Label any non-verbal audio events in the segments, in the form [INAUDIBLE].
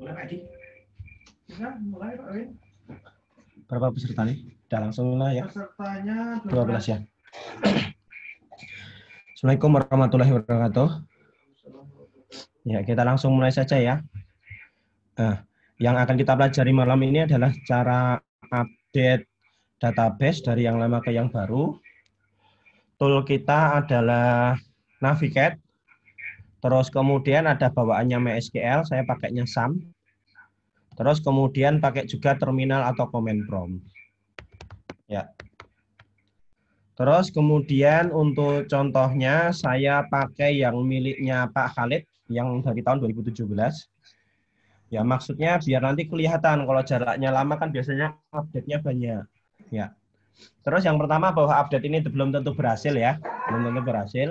mulai Pak Win. Berapa peserta nih? Sudah langsung lah ya. Pesertanya 12, 12 ya. Assalamualaikum warahmatullahi wabarakatuh. Ya, kita langsung mulai saja ya. Nah, yang akan kita pelajari malam ini adalah cara update database dari yang lama ke yang baru. Tool kita adalah Navigate. Terus kemudian ada bawaannya MySQL, saya pakainya SAM. Terus kemudian pakai juga terminal atau command prompt. Ya. Terus kemudian untuk contohnya saya pakai yang miliknya Pak Khalid yang dari tahun 2017. Ya, maksudnya biar nanti kelihatan kalau jaraknya lama kan biasanya update-nya banyak. Ya. Terus yang pertama bahwa update ini belum tentu berhasil ya, belum tentu berhasil.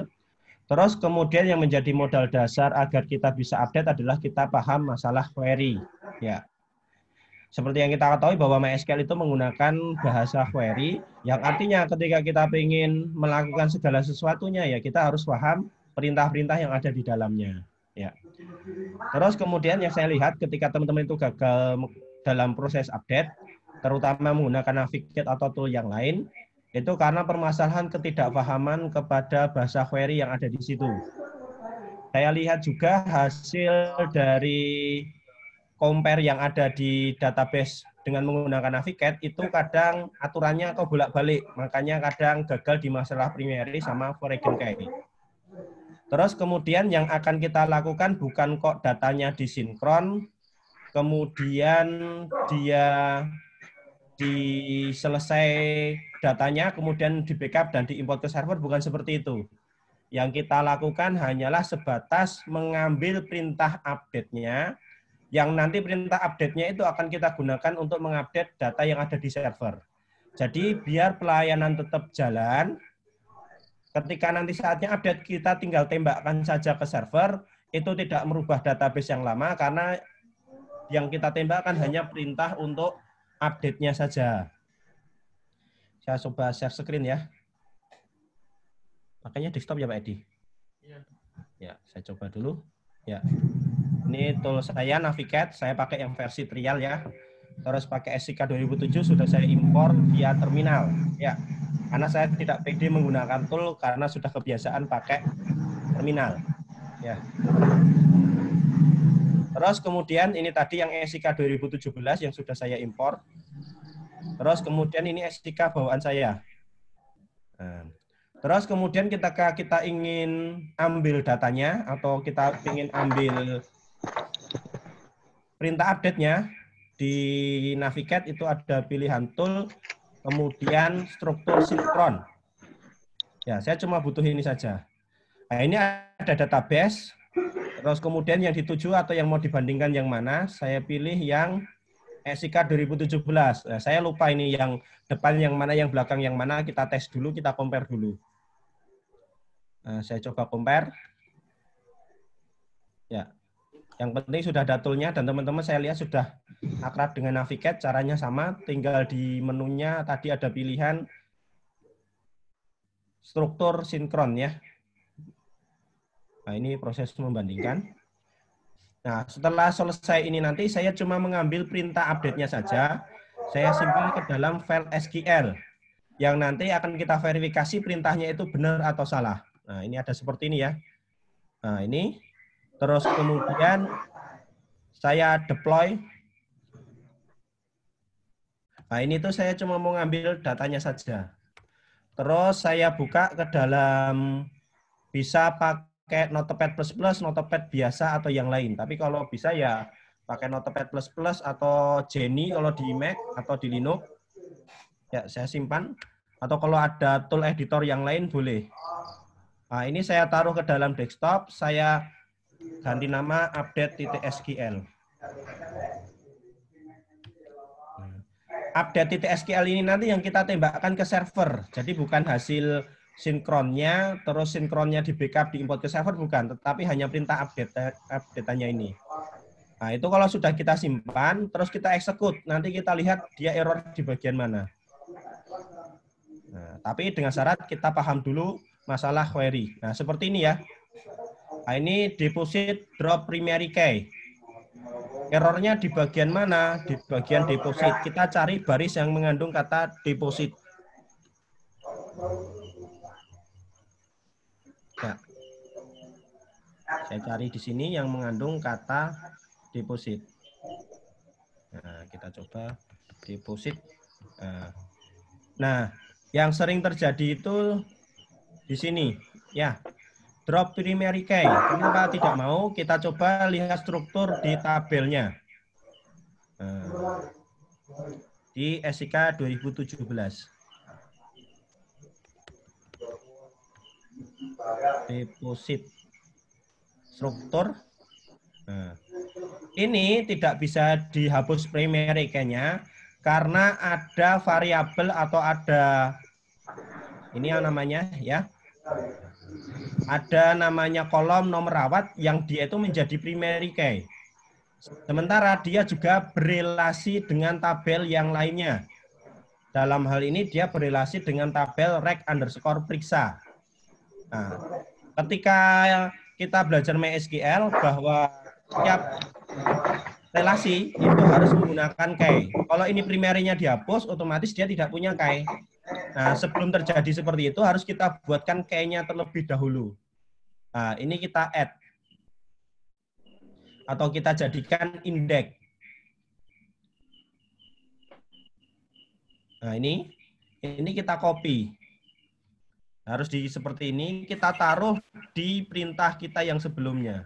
Terus kemudian yang menjadi modal dasar agar kita bisa update adalah kita paham masalah query. Ya. Seperti yang kita ketahui bahwa MySQL itu menggunakan bahasa query, yang artinya ketika kita ingin melakukan segala sesuatunya ya kita harus paham perintah-perintah yang ada di dalamnya. Ya. Terus kemudian yang saya lihat ketika teman-teman itu gagal dalam proses update, terutama menggunakan Navigate atau tool yang lain, itu karena permasalahan ketidakpahaman kepada bahasa query yang ada di situ. Saya lihat juga hasil dari compare yang ada di database dengan menggunakan Navicat itu kadang aturannya atau bolak-balik, makanya kadang gagal di masalah primary sama foreign key. Terus kemudian yang akan kita lakukan bukan kok datanya disinkron, kemudian dia diselesai datanya, kemudian di backup dan diimport ke server bukan seperti itu. Yang kita lakukan hanyalah sebatas mengambil perintah update-nya, yang nanti perintah update-nya itu akan kita gunakan untuk mengupdate data yang ada di server. Jadi biar pelayanan tetap jalan, ketika nanti saatnya update kita tinggal tembakkan saja ke server, itu tidak merubah database yang lama karena yang kita tembakkan hanya perintah untuk update-nya saja. Saya coba share screen ya. Makanya desktop ya Pak Edi. Iya. Ya, saya coba dulu. Ya. Ini tool saya Navicat, saya pakai yang versi trial ya. Terus pakai SCK 2007 sudah saya impor via terminal. Ya, karena saya tidak pede menggunakan tool karena sudah kebiasaan pakai terminal. Ya. Terus kemudian ini tadi yang SIK 2017 yang sudah saya impor. Terus kemudian ini SIK bawaan saya. Nah. Terus kemudian kita kita ingin ambil datanya atau kita ingin ambil perintah update-nya di Navigate itu ada pilihan tool, kemudian struktur sinkron. Ya, saya cuma butuh ini saja. Nah, ini ada database, terus kemudian yang dituju atau yang mau dibandingkan yang mana, saya pilih yang SIK 2017. Nah, saya lupa ini yang depan yang mana, yang belakang yang mana, kita tes dulu, kita compare dulu. Nah, saya coba compare. Ya, yang penting sudah ada toolnya dan teman-teman saya lihat sudah akrab dengan Navicat, caranya sama, tinggal di menunya tadi ada pilihan struktur sinkron ya. Nah, ini proses membandingkan. Nah, setelah selesai ini nanti saya cuma mengambil perintah update-nya saja. Saya simpan ke dalam file SQL yang nanti akan kita verifikasi perintahnya itu benar atau salah. Nah, ini ada seperti ini ya. Nah, ini Terus kemudian saya deploy. Nah, ini tuh saya cuma mau ngambil datanya saja. Terus saya buka ke dalam bisa pakai Notepad++, Notepad biasa atau yang lain. Tapi kalau bisa ya pakai Notepad++ atau Jenny kalau di Mac atau di Linux. Ya, saya simpan. Atau kalau ada tool editor yang lain boleh. Nah, ini saya taruh ke dalam desktop, saya ganti nama update nah, Update titik SQL ini nanti yang kita tembakkan ke server. Jadi bukan hasil sinkronnya, terus sinkronnya di backup, di import ke server, bukan. Tetapi hanya perintah update update-nya ini. Nah, itu kalau sudah kita simpan, terus kita execute. Nanti kita lihat dia error di bagian mana. Nah, tapi dengan syarat kita paham dulu masalah query. Nah, seperti ini ya. Nah, ini deposit drop primary key. Errornya di bagian mana? Di bagian deposit. Kita cari baris yang mengandung kata deposit. Ya. Saya cari di sini yang mengandung kata deposit. Nah, kita coba deposit. Nah, nah yang sering terjadi itu di sini. Ya, drop primary key. Gitu. Kenapa tidak mau? Kita coba lihat struktur di tabelnya. Nah, di SIK 2017. Deposit. Struktur. Nah, ini tidak bisa dihapus primary key-nya karena ada variabel atau ada ini yang namanya ya ada namanya kolom nomor rawat yang dia itu menjadi primary key. Sementara dia juga berrelasi dengan tabel yang lainnya. Dalam hal ini dia berrelasi dengan tabel rek underscore periksa. Nah, ketika kita belajar MySQL bahwa setiap relasi itu harus menggunakan key. Kalau ini primernya dihapus, otomatis dia tidak punya key. Nah, sebelum terjadi seperti itu harus kita buatkan kayaknya terlebih dahulu. Nah, ini kita add atau kita jadikan indeks. Nah, ini ini kita copy. Harus di seperti ini kita taruh di perintah kita yang sebelumnya.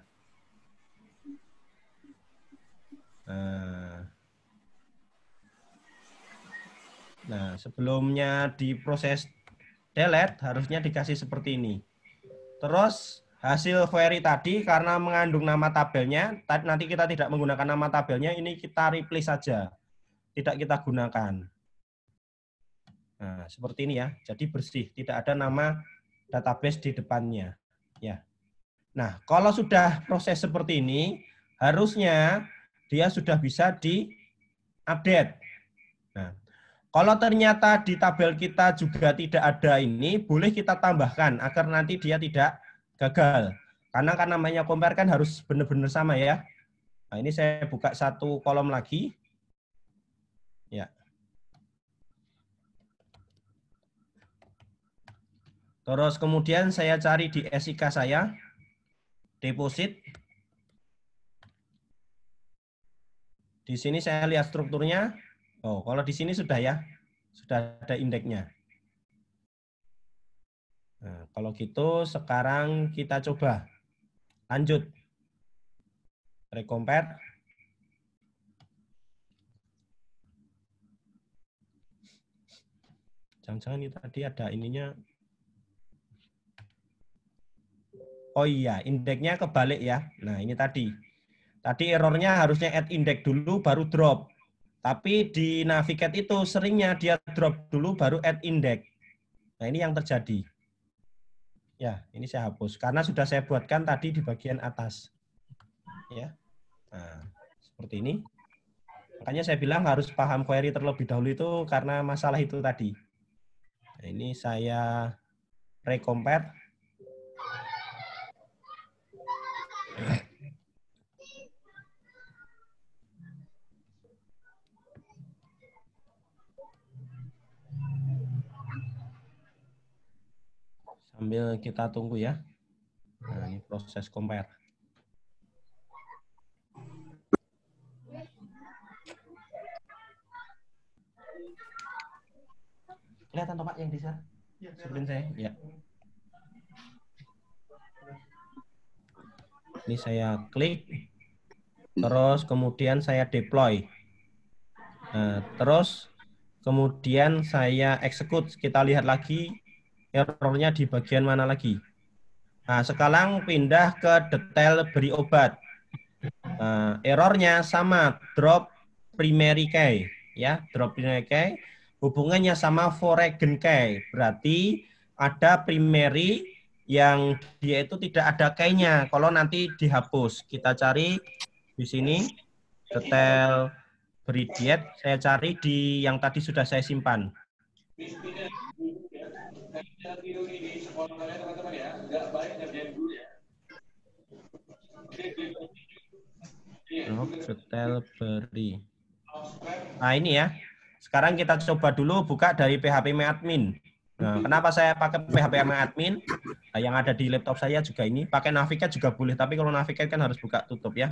Nah, Nah, sebelumnya diproses delete harusnya dikasih seperti ini. Terus hasil query tadi karena mengandung nama tabelnya, nanti kita tidak menggunakan nama tabelnya, ini kita replace saja. Tidak kita gunakan. Nah, seperti ini ya. Jadi bersih, tidak ada nama database di depannya. Ya. Nah, kalau sudah proses seperti ini, harusnya dia sudah bisa di-update. Nah, kalau ternyata di tabel kita juga tidak ada ini, boleh kita tambahkan agar nanti dia tidak gagal. Karena kan namanya compare kan harus benar-benar sama ya. Nah, ini saya buka satu kolom lagi. Ya. Terus kemudian saya cari di SIK saya, deposit. Di sini saya lihat strukturnya, Oh, kalau di sini sudah ya, sudah ada indeksnya. Nah, kalau gitu sekarang kita coba lanjut recompare. Jangan-jangan ini tadi ada ininya. Oh iya, indeksnya kebalik ya. Nah, ini tadi. Tadi errornya harusnya add index dulu baru drop. Tapi di Navigate itu seringnya dia drop dulu baru add index. Nah, ini yang terjadi. Ya, ini saya hapus karena sudah saya buatkan tadi di bagian atas. Ya. Nah, seperti ini. Makanya saya bilang harus paham query terlebih dahulu itu karena masalah itu tadi. Nah, ini saya recompare. sambil kita tunggu ya. Nah, ini proses compare. Kelihatan toh yang di ya, Sebelum saya, ya. Ini saya klik, terus kemudian saya deploy. Nah, terus kemudian saya execute. Kita lihat lagi errornya di bagian mana lagi. Nah, sekarang pindah ke detail beri obat. Uh, errornya sama drop primary key ya, drop primary key hubungannya sama foregen key. Berarti ada primary yang dia itu tidak ada key Kalau nanti dihapus, kita cari di sini detail beri diet, saya cari di yang tadi sudah saya simpan setel ya. ya. iya, beri. Nah ini ya, sekarang kita coba dulu buka dari PHP admin. Nah, kenapa saya pakai PHP admin? Nah, yang ada di laptop saya juga ini. Pakai Navicat juga boleh, tapi kalau Navicat kan harus buka tutup ya.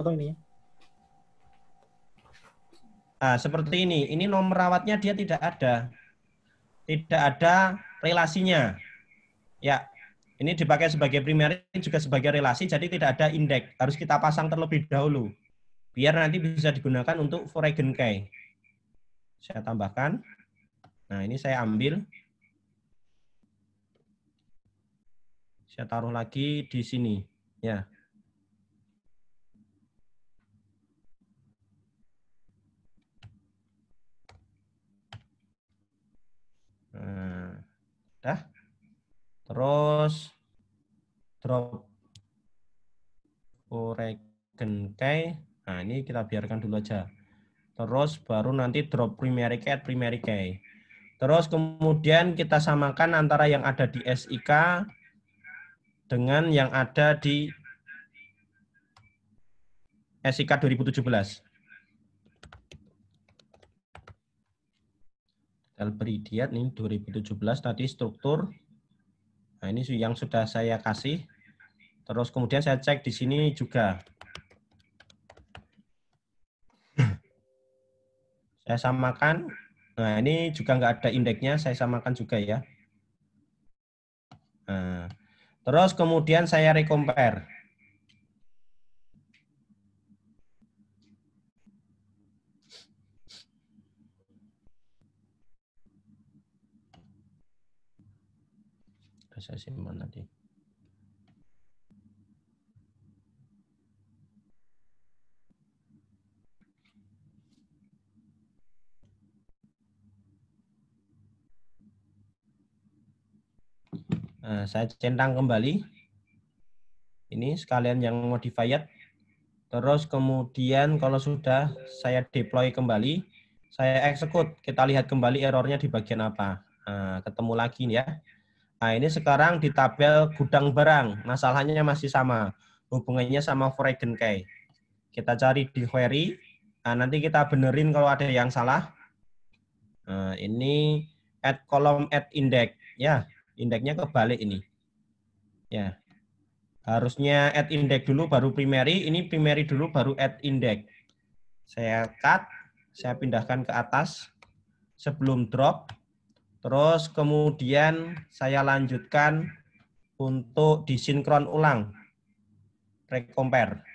Apa ini ya? Nah, seperti ini. Ini nomor rawatnya dia tidak ada. Tidak ada relasinya. Ya, ini dipakai sebagai primer ini juga sebagai relasi, jadi tidak ada indeks. Harus kita pasang terlebih dahulu. Biar nanti bisa digunakan untuk foreign key. Saya tambahkan. Nah, ini saya ambil. Saya taruh lagi di sini. Ya, Eh, dah. Terus drop Oregon oh, key. Nah, ini kita biarkan dulu aja. Terus baru nanti drop primary key primary key. Terus kemudian kita samakan antara yang ada di SIK dengan yang ada di SIK 2017. ribu ini 2017 tadi struktur. Nah, ini yang sudah saya kasih. Terus kemudian saya cek di sini juga. saya samakan. Nah, ini juga nggak ada indeksnya, saya samakan juga ya. Nah, terus kemudian saya recompare. saya simpan tadi. Nah, saya centang kembali. Ini sekalian yang modified. Terus kemudian kalau sudah saya deploy kembali, saya execute. Kita lihat kembali errornya di bagian apa. Nah, ketemu lagi ya. Nah, ini sekarang di tabel gudang barang. Masalahnya masih sama. Hubungannya sama Foreign Key. Kita cari di query. Nah, nanti kita benerin kalau ada yang salah. Nah, ini add kolom add index. Ya, indeksnya kebalik ini. Ya. Harusnya add index dulu baru primary. Ini primary dulu baru add index. Saya cut. Saya pindahkan ke atas. Sebelum drop, Terus kemudian saya lanjutkan untuk disinkron ulang. Recompare.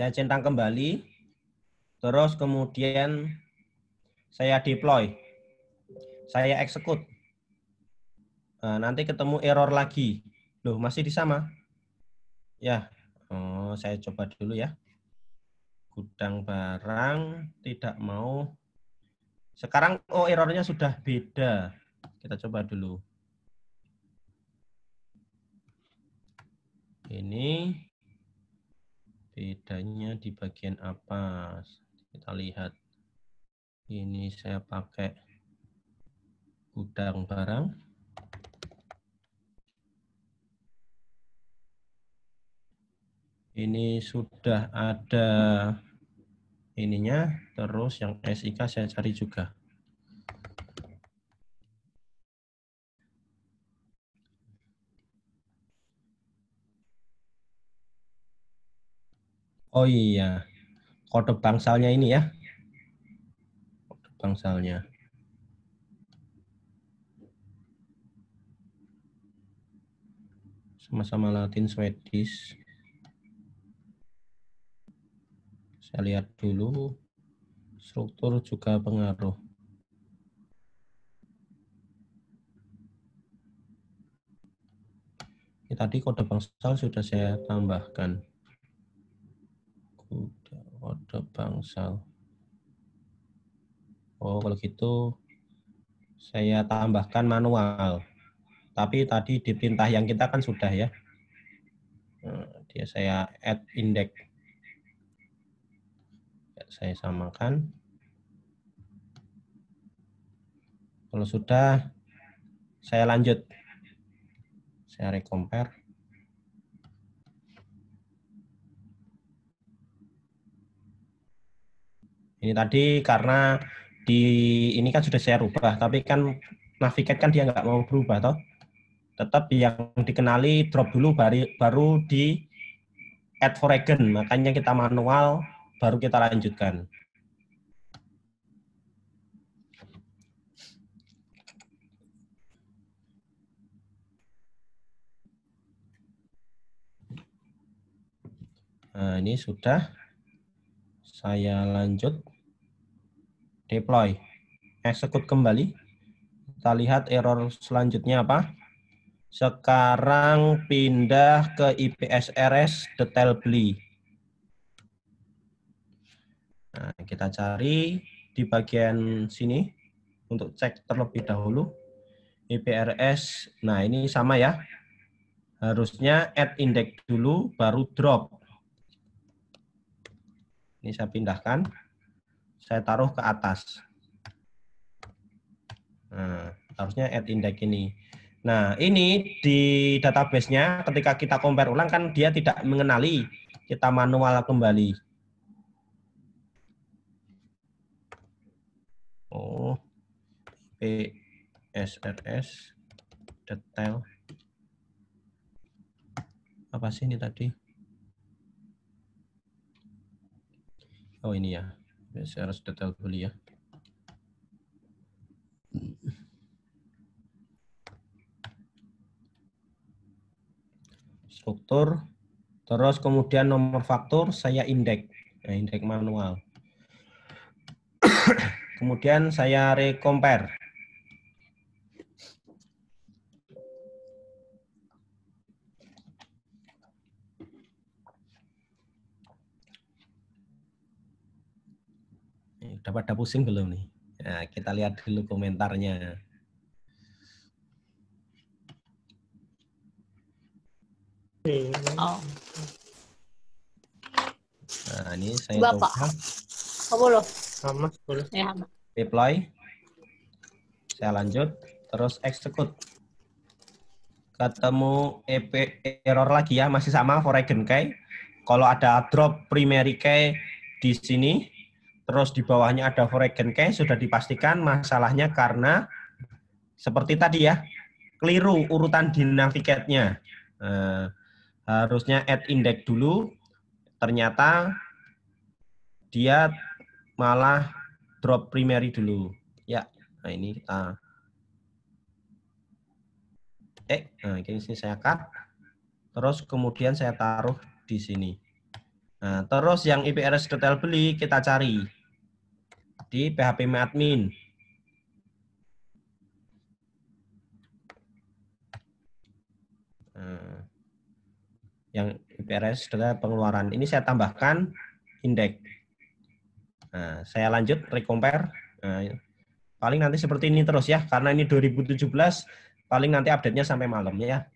Saya centang kembali. Terus kemudian saya deploy. Saya execute. Nah, nanti ketemu error lagi. Loh, masih di sama. Ya, oh, saya coba dulu ya. Gudang barang tidak mau. Sekarang oh errornya sudah beda. Kita coba dulu. Ini bedanya di bagian apa kita lihat ini saya pakai gudang barang ini sudah ada ininya terus yang SIK saya cari juga Oh iya, kode bangsalnya ini ya. Kode bangsalnya. Sama-sama Latin Swedish. Saya lihat dulu. Struktur juga pengaruh. Ini tadi kode bangsal sudah saya tambahkan. Udah, kode bangsal. Oh, kalau gitu saya tambahkan manual. Tapi tadi di perintah yang kita kan sudah ya. Nah, dia saya add index. Ya, saya samakan. Kalau sudah, saya lanjut. Saya recompare. Ini tadi karena di ini kan sudah saya rubah, tapi kan navigat kan dia nggak mau berubah toh. Tetap yang dikenali drop dulu baru baru di add for again. Makanya kita manual baru kita lanjutkan. Nah, ini sudah saya lanjut deploy. Execute kembali. Kita lihat error selanjutnya apa. Sekarang pindah ke IPSRS detail beli. Nah, kita cari di bagian sini untuk cek terlebih dahulu. IPRS, nah ini sama ya. Harusnya add index dulu, baru drop. Ini saya pindahkan saya taruh ke atas. Nah, harusnya add index ini. Nah, ini di database-nya ketika kita compare ulang kan dia tidak mengenali. Kita manual kembali. Oh, PSRS detail. Apa sih ini tadi? Oh, ini ya. Ya, saya harus detail beli ya. Struktur, terus kemudian nomor faktur saya indeks, nah, indeks manual. [COUGHS] kemudian saya recompare. Udah pada pusing belum nih? Nah, kita lihat dulu komentarnya. Oh. Nah, ini saya Bapak. Toka. Kamu loh. Sama, boleh. Ya. Saya lanjut. Terus execute. Ketemu EP error lagi ya. Masih sama for eigen key. Kalau ada drop primary key di sini, terus di bawahnya ada for again case sudah dipastikan masalahnya karena seperti tadi ya keliru urutan dinafikatnya eh, harusnya add index dulu ternyata dia malah drop primary dulu ya nah ini kita eh nah ini saya cut terus kemudian saya taruh di sini nah terus yang IPRS detail beli kita cari di PHP admin. Nah, yang IPRS adalah pengeluaran. Ini saya tambahkan indeks. Nah, saya lanjut recompare. Nah, paling nanti seperti ini terus ya, karena ini 2017, paling nanti update-nya sampai malam ya.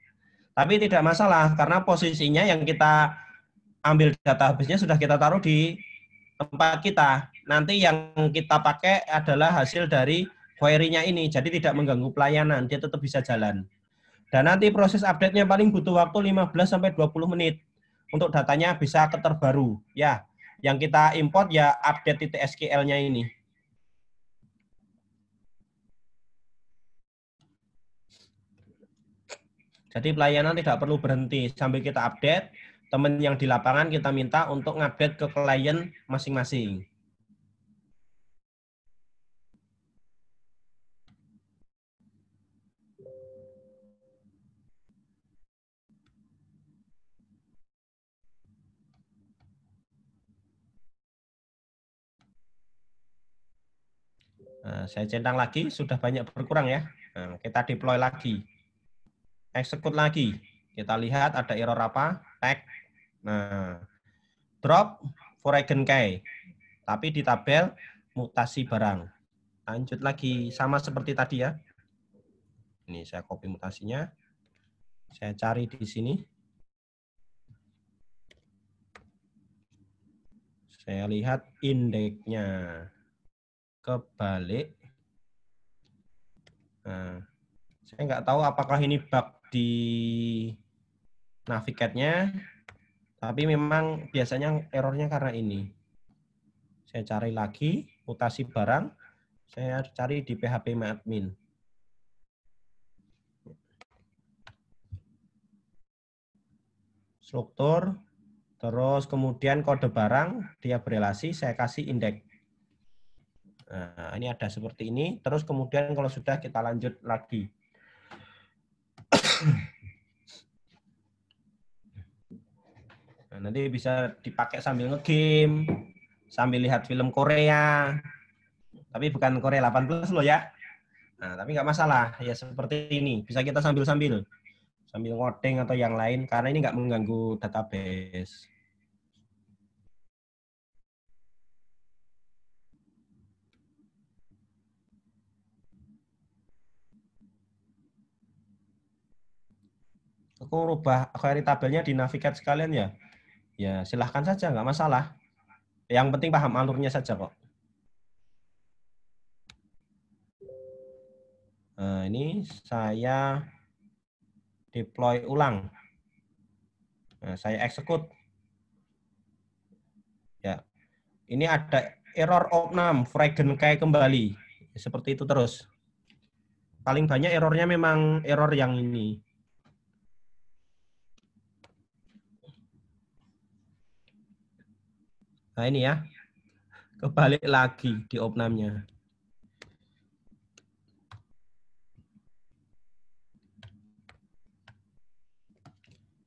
Tapi tidak masalah, karena posisinya yang kita ambil data habisnya sudah kita taruh di tempat kita. Nanti yang kita pakai adalah hasil dari query-nya ini, jadi tidak mengganggu pelayanan, dia tetap bisa jalan. Dan nanti proses update-nya paling butuh waktu 15 sampai 20 menit untuk datanya bisa keterbaru. Ya, yang kita import ya update titik SQL-nya ini. Jadi pelayanan tidak perlu berhenti sambil kita update teman yang di lapangan kita minta untuk ngupdate ke klien masing-masing. Nah, saya centang lagi, sudah banyak berkurang ya. Nah, kita deploy lagi. Execute lagi. Kita lihat ada error apa, tag, Nah, drop foregen K, tapi di tabel mutasi barang. Lanjut lagi, sama seperti tadi ya. Ini saya copy mutasinya. Saya cari di sini. Saya lihat indeksnya kebalik. Nah, saya nggak tahu apakah ini bug di Navigatnya tapi memang biasanya errornya karena ini. Saya cari lagi, mutasi barang. Saya cari di PHP admin. Struktur, terus kemudian kode barang, dia berelasi, saya kasih indeks. Nah, ini ada seperti ini. Terus kemudian kalau sudah kita lanjut lagi. Nah, nanti bisa dipakai sambil ngegame, sambil lihat film Korea. Tapi bukan Korea 8 plus loh ya. Nah, tapi nggak masalah. Ya seperti ini, bisa kita sambil-sambil. Sambil ngoding atau yang lain, karena ini nggak mengganggu database. Aku rubah query tabelnya di navigate sekalian ya ya silahkan saja nggak masalah yang penting paham alurnya saja kok nah, ini saya deploy ulang nah, saya execute ya ini ada error opnam fragen kayak kembali seperti itu terus paling banyak errornya memang error yang ini Nah ini ya, kebalik lagi di opnamnya.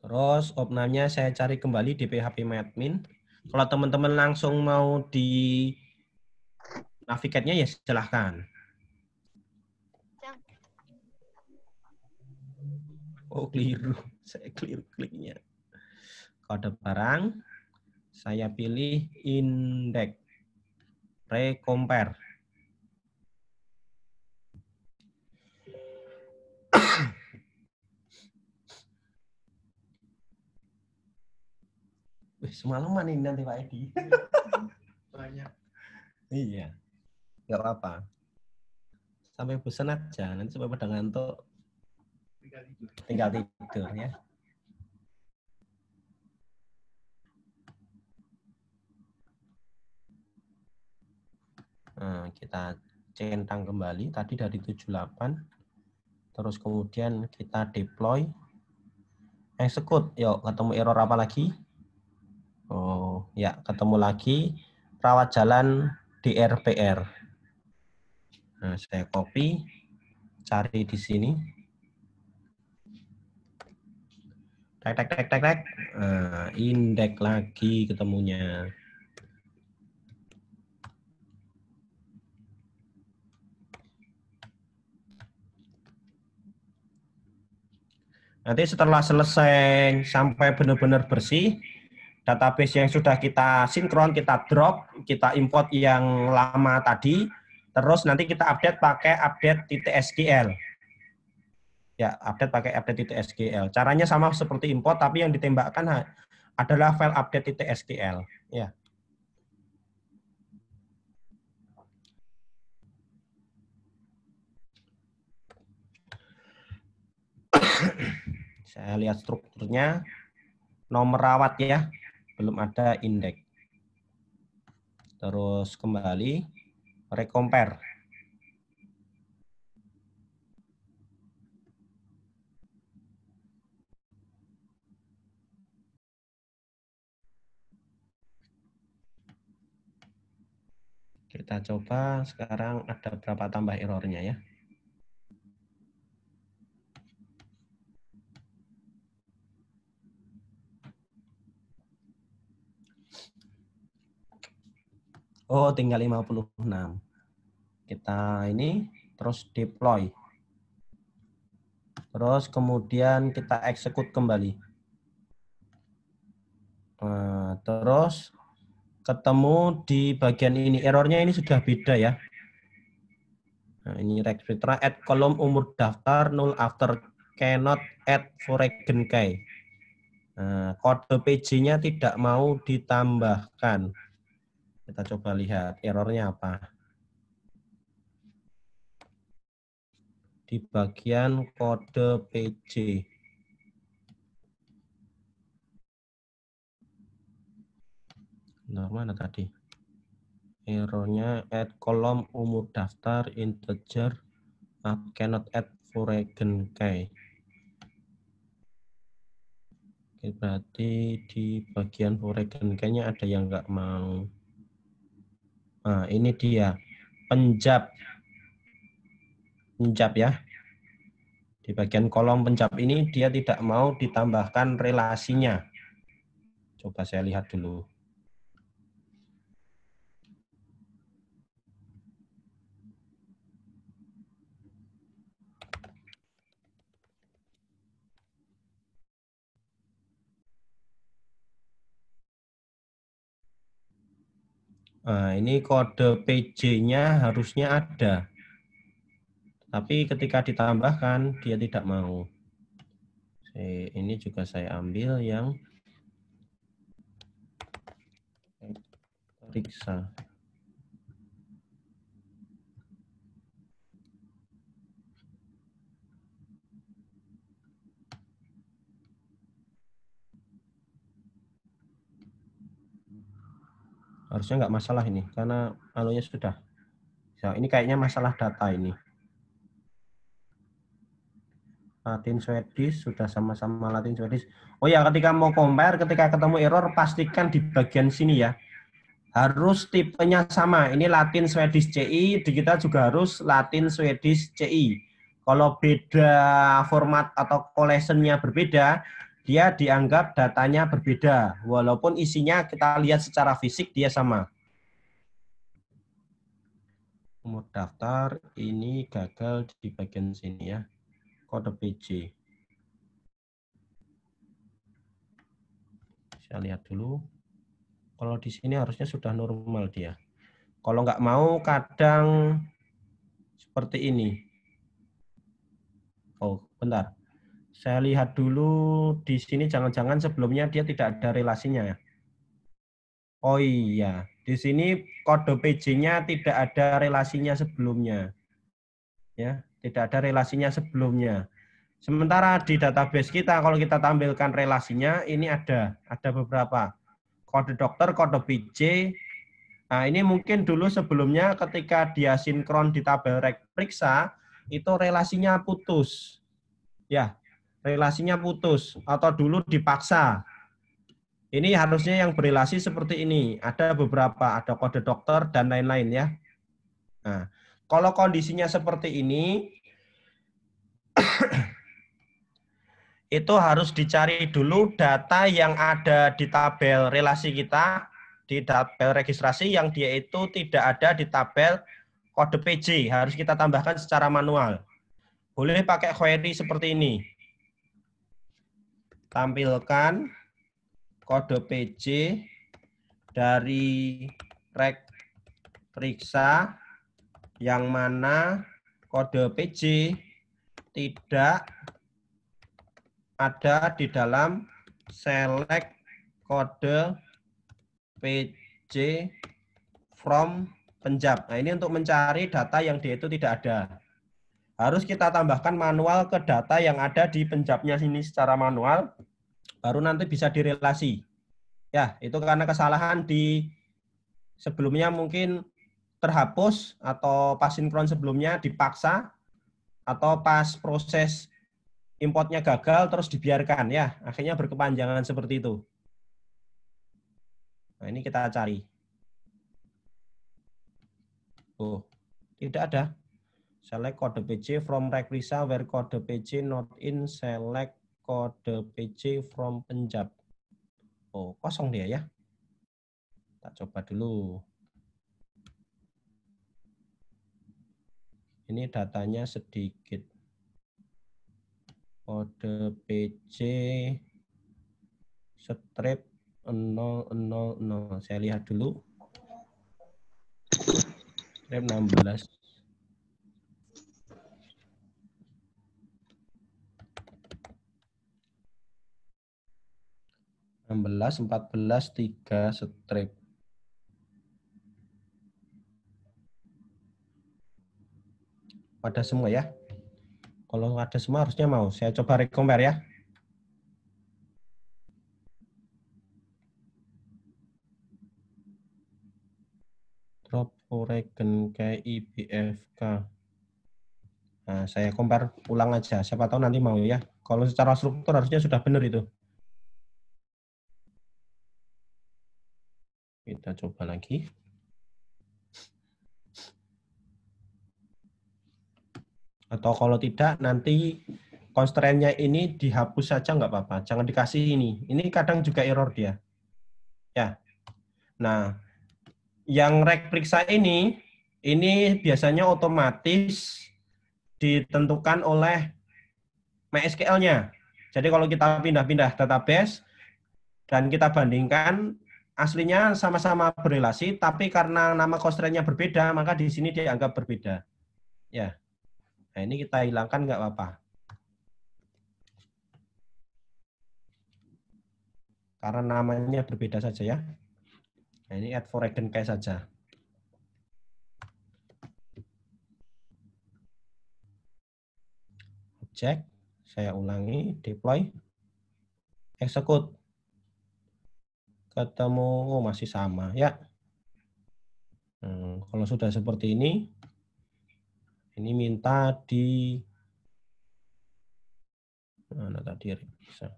Terus opnamnya saya cari kembali di PHP Admin. Kalau teman-teman langsung mau di navigatnya ya silahkan. Oh keliru, [LAUGHS] saya keliru kliknya. Kode barang. Saya pilih indeks. Recompare. [COUGHS] Wih, semalaman ini nanti Pak Edi. Iya, banyak. iya. Gak apa-apa. Sampai bosan aja. Nanti sampai pada ngantuk. Tinggal tidur. Tinggal tidur ya. Eh, kita centang kembali tadi dari 78 terus kemudian kita deploy execute yuk ketemu error apa lagi oh ya ketemu lagi rawat jalan DRPR nah, saya copy cari di sini tek tek tek tek tek eh, indek indeks lagi ketemunya Nanti setelah selesai sampai benar-benar bersih, database yang sudah kita sinkron, kita drop, kita import yang lama tadi, terus nanti kita update pakai update titik SQL. Ya, update pakai update titik SQL. Caranya sama seperti import, tapi yang ditembakkan adalah file update titik SQL. Ya. Saya lihat strukturnya, nomor rawat ya, belum ada indeks. Terus kembali, recompare. Kita coba sekarang ada berapa tambah errornya ya. Oh, tinggal 56. Kita ini terus deploy. Terus kemudian kita execute kembali. Nah, terus ketemu di bagian ini. Errornya ini sudah beda ya. Nah, ini Rexpitra add kolom umur daftar null after cannot add foreign key. Nah, kode PJ-nya tidak mau ditambahkan. Kita coba lihat errornya apa. Di bagian kode PC. Nah, mana tadi? Errornya add kolom umur daftar integer I cannot add foreign key. Oke, berarti di bagian foreign key-nya ada yang nggak mau. Nah, ini dia penjab. Penjab ya. Di bagian kolom penjab ini dia tidak mau ditambahkan relasinya. Coba saya lihat dulu. Nah, ini kode PJ-nya harusnya ada. Tapi ketika ditambahkan, dia tidak mau. Ini juga saya ambil yang periksa. harusnya nggak masalah ini karena anunya sudah So, ya, ini kayaknya masalah data ini Latin Swedish sudah sama-sama Latin Swedish oh ya ketika mau compare ketika ketemu error pastikan di bagian sini ya harus tipenya sama ini Latin Swedish CI di kita juga harus Latin Swedish CI kalau beda format atau collectionnya berbeda dia dianggap datanya berbeda, walaupun isinya kita lihat secara fisik dia sama. Umur daftar ini gagal di bagian sini ya, kode PJ. Saya lihat dulu. Kalau di sini harusnya sudah normal dia. Kalau nggak mau kadang seperti ini. Oh, bentar saya lihat dulu di sini jangan-jangan sebelumnya dia tidak ada relasinya ya. Oh iya, di sini kode PJ-nya tidak ada relasinya sebelumnya. Ya, tidak ada relasinya sebelumnya. Sementara di database kita kalau kita tampilkan relasinya ini ada, ada beberapa. Kode dokter, kode PJ. Nah, ini mungkin dulu sebelumnya ketika dia sinkron di tabel rek periksa itu relasinya putus. Ya, relasinya putus atau dulu dipaksa. Ini harusnya yang berrelasi seperti ini. Ada beberapa, ada kode dokter dan lain-lain ya. Nah, kalau kondisinya seperti ini, itu harus dicari dulu data yang ada di tabel relasi kita, di tabel registrasi yang dia itu tidak ada di tabel kode PJ. Harus kita tambahkan secara manual. Boleh pakai query seperti ini tampilkan kode PC dari rek periksa yang mana kode PC tidak ada di dalam select kode PC from Penjab. Nah, ini untuk mencari data yang dia itu tidak ada. Harus kita tambahkan manual ke data yang ada di Penjabnya sini secara manual baru nanti bisa direlasi. Ya, itu karena kesalahan di sebelumnya mungkin terhapus atau pas sinkron sebelumnya dipaksa atau pas proses importnya gagal terus dibiarkan ya, akhirnya berkepanjangan seperti itu. Nah, ini kita cari. Oh, tidak ada. Select kode PC from requisa where kode PC not in select kode PC from penjab Oh, kosong dia ya. Tak coba dulu. Ini datanya sedikit. Kode PC strip 000. Saya lihat dulu. Strip 16. 16, 14, 3 strip. Ada semua ya. Kalau ada semua harusnya mau. Saya coba recompare ya. Drop Oregon ke IBFK. Nah, saya compare ulang aja. Siapa tahu nanti mau ya. Kalau secara struktur harusnya sudah benar itu. Kita coba lagi. Atau kalau tidak, nanti constraint-nya ini dihapus saja nggak apa-apa. Jangan dikasih ini. Ini kadang juga error dia. Ya. Nah, yang rek periksa ini, ini biasanya otomatis ditentukan oleh MySQL-nya. Jadi kalau kita pindah-pindah database dan kita bandingkan aslinya sama-sama berrelasi, tapi karena nama constraint-nya berbeda, maka di sini dianggap berbeda. Ya. Nah, ini kita hilangkan nggak apa-apa. Karena namanya berbeda saja ya. Nah, ini add for again case saja. Cek, saya ulangi, deploy, execute ketemu oh, masih sama ya. Hmm, kalau sudah seperti ini, ini minta di mana tadi bisa.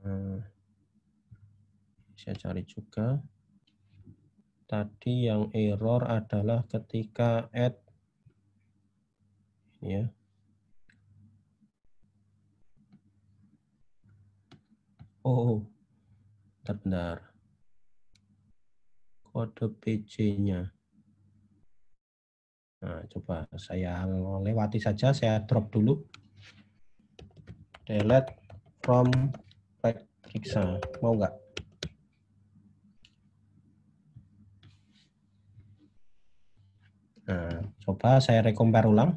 Hmm. saya cari juga. Tadi yang error adalah ketika add ya. Oh, bentar, Kode PC-nya. Nah, coba saya lewati saja, saya drop dulu. Delete from Reksa. Mau nggak? Nah, coba saya rekompar ulang.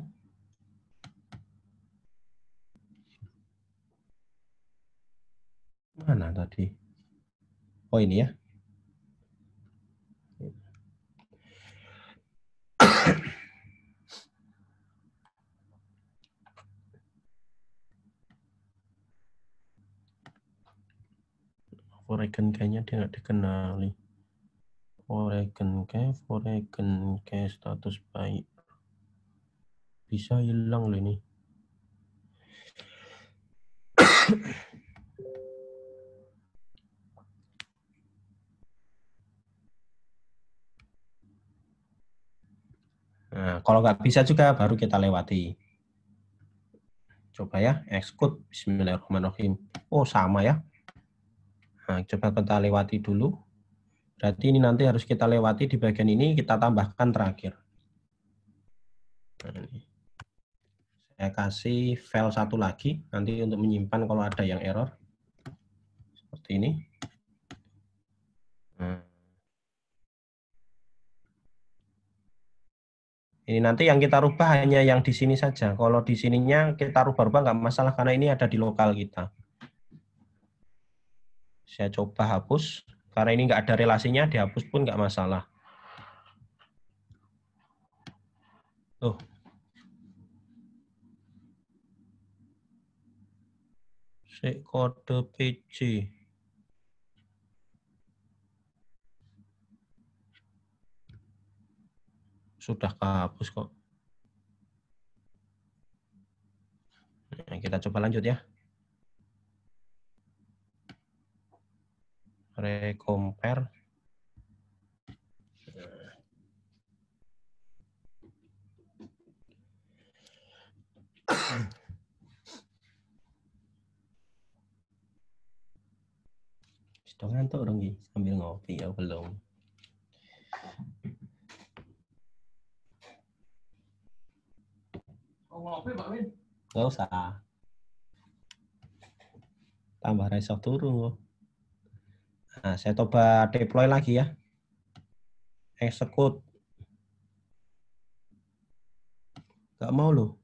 tadi? Oh ini ya. Oregon kayaknya dia nggak dikenali. Oregon kayak, Oregon kayak status baik. Bisa hilang loh ini. Nah, kalau nggak bisa juga baru kita lewati. Coba ya, execute. Bismillahirrahmanirrahim. Oh, sama ya. Nah, coba kita lewati dulu. Berarti ini nanti harus kita lewati di bagian ini, kita tambahkan terakhir. Nah, Saya kasih file satu lagi, nanti untuk menyimpan kalau ada yang error. Seperti ini. Ini nanti yang kita rubah hanya yang di sini saja. Kalau di sininya kita rubah-rubah nggak masalah karena ini ada di lokal kita. Saya coba hapus. Karena ini nggak ada relasinya, dihapus pun nggak masalah. Tuh. si kode PC. sudah kehapus kok. Nah, kita coba lanjut ya. Recompare. Sudah ngantuk dong, sambil ngopi ya belum. Mau ngopi pak Win? Gak usah. Tambah resok turun. Nah, saya coba deploy lagi ya. Execute. Gak mau loh.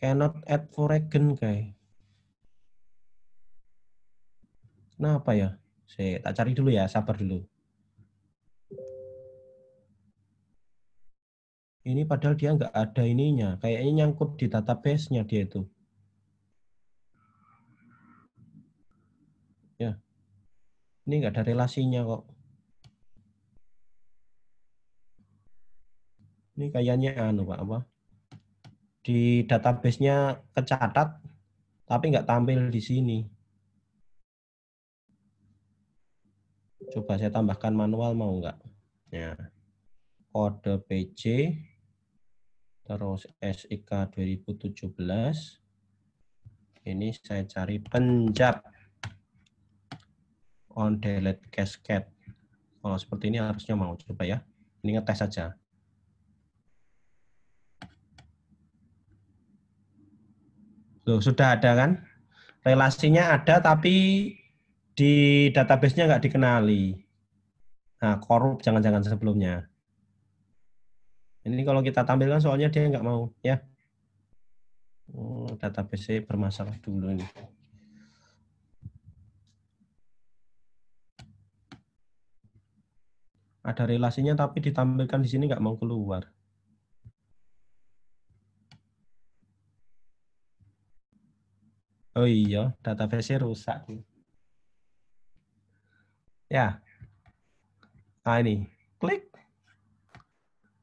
Cannot add for again, guys. Kenapa ya? Saya tak cari dulu ya, sabar dulu. ini padahal dia nggak ada ininya kayaknya nyangkut di database-nya dia itu ya ini nggak ada relasinya kok ini kayaknya anu pak apa di database-nya kecatat tapi nggak tampil di sini coba saya tambahkan manual mau nggak ya kode pc terus SIK 2017. Ini saya cari Penjab on delete cascade. Kalau seperti ini harusnya mau coba ya. Ini ngetes saja. Loh, sudah ada kan? Relasinya ada tapi di database-nya nggak dikenali. Nah, korup jangan-jangan sebelumnya. Ini kalau kita tampilkan soalnya dia nggak mau ya. Hmm, data PC bermasalah dulu ini. Ada relasinya tapi ditampilkan di sini nggak mau keluar. Oh iya, data PC rusak. Ya. Nah ini, klik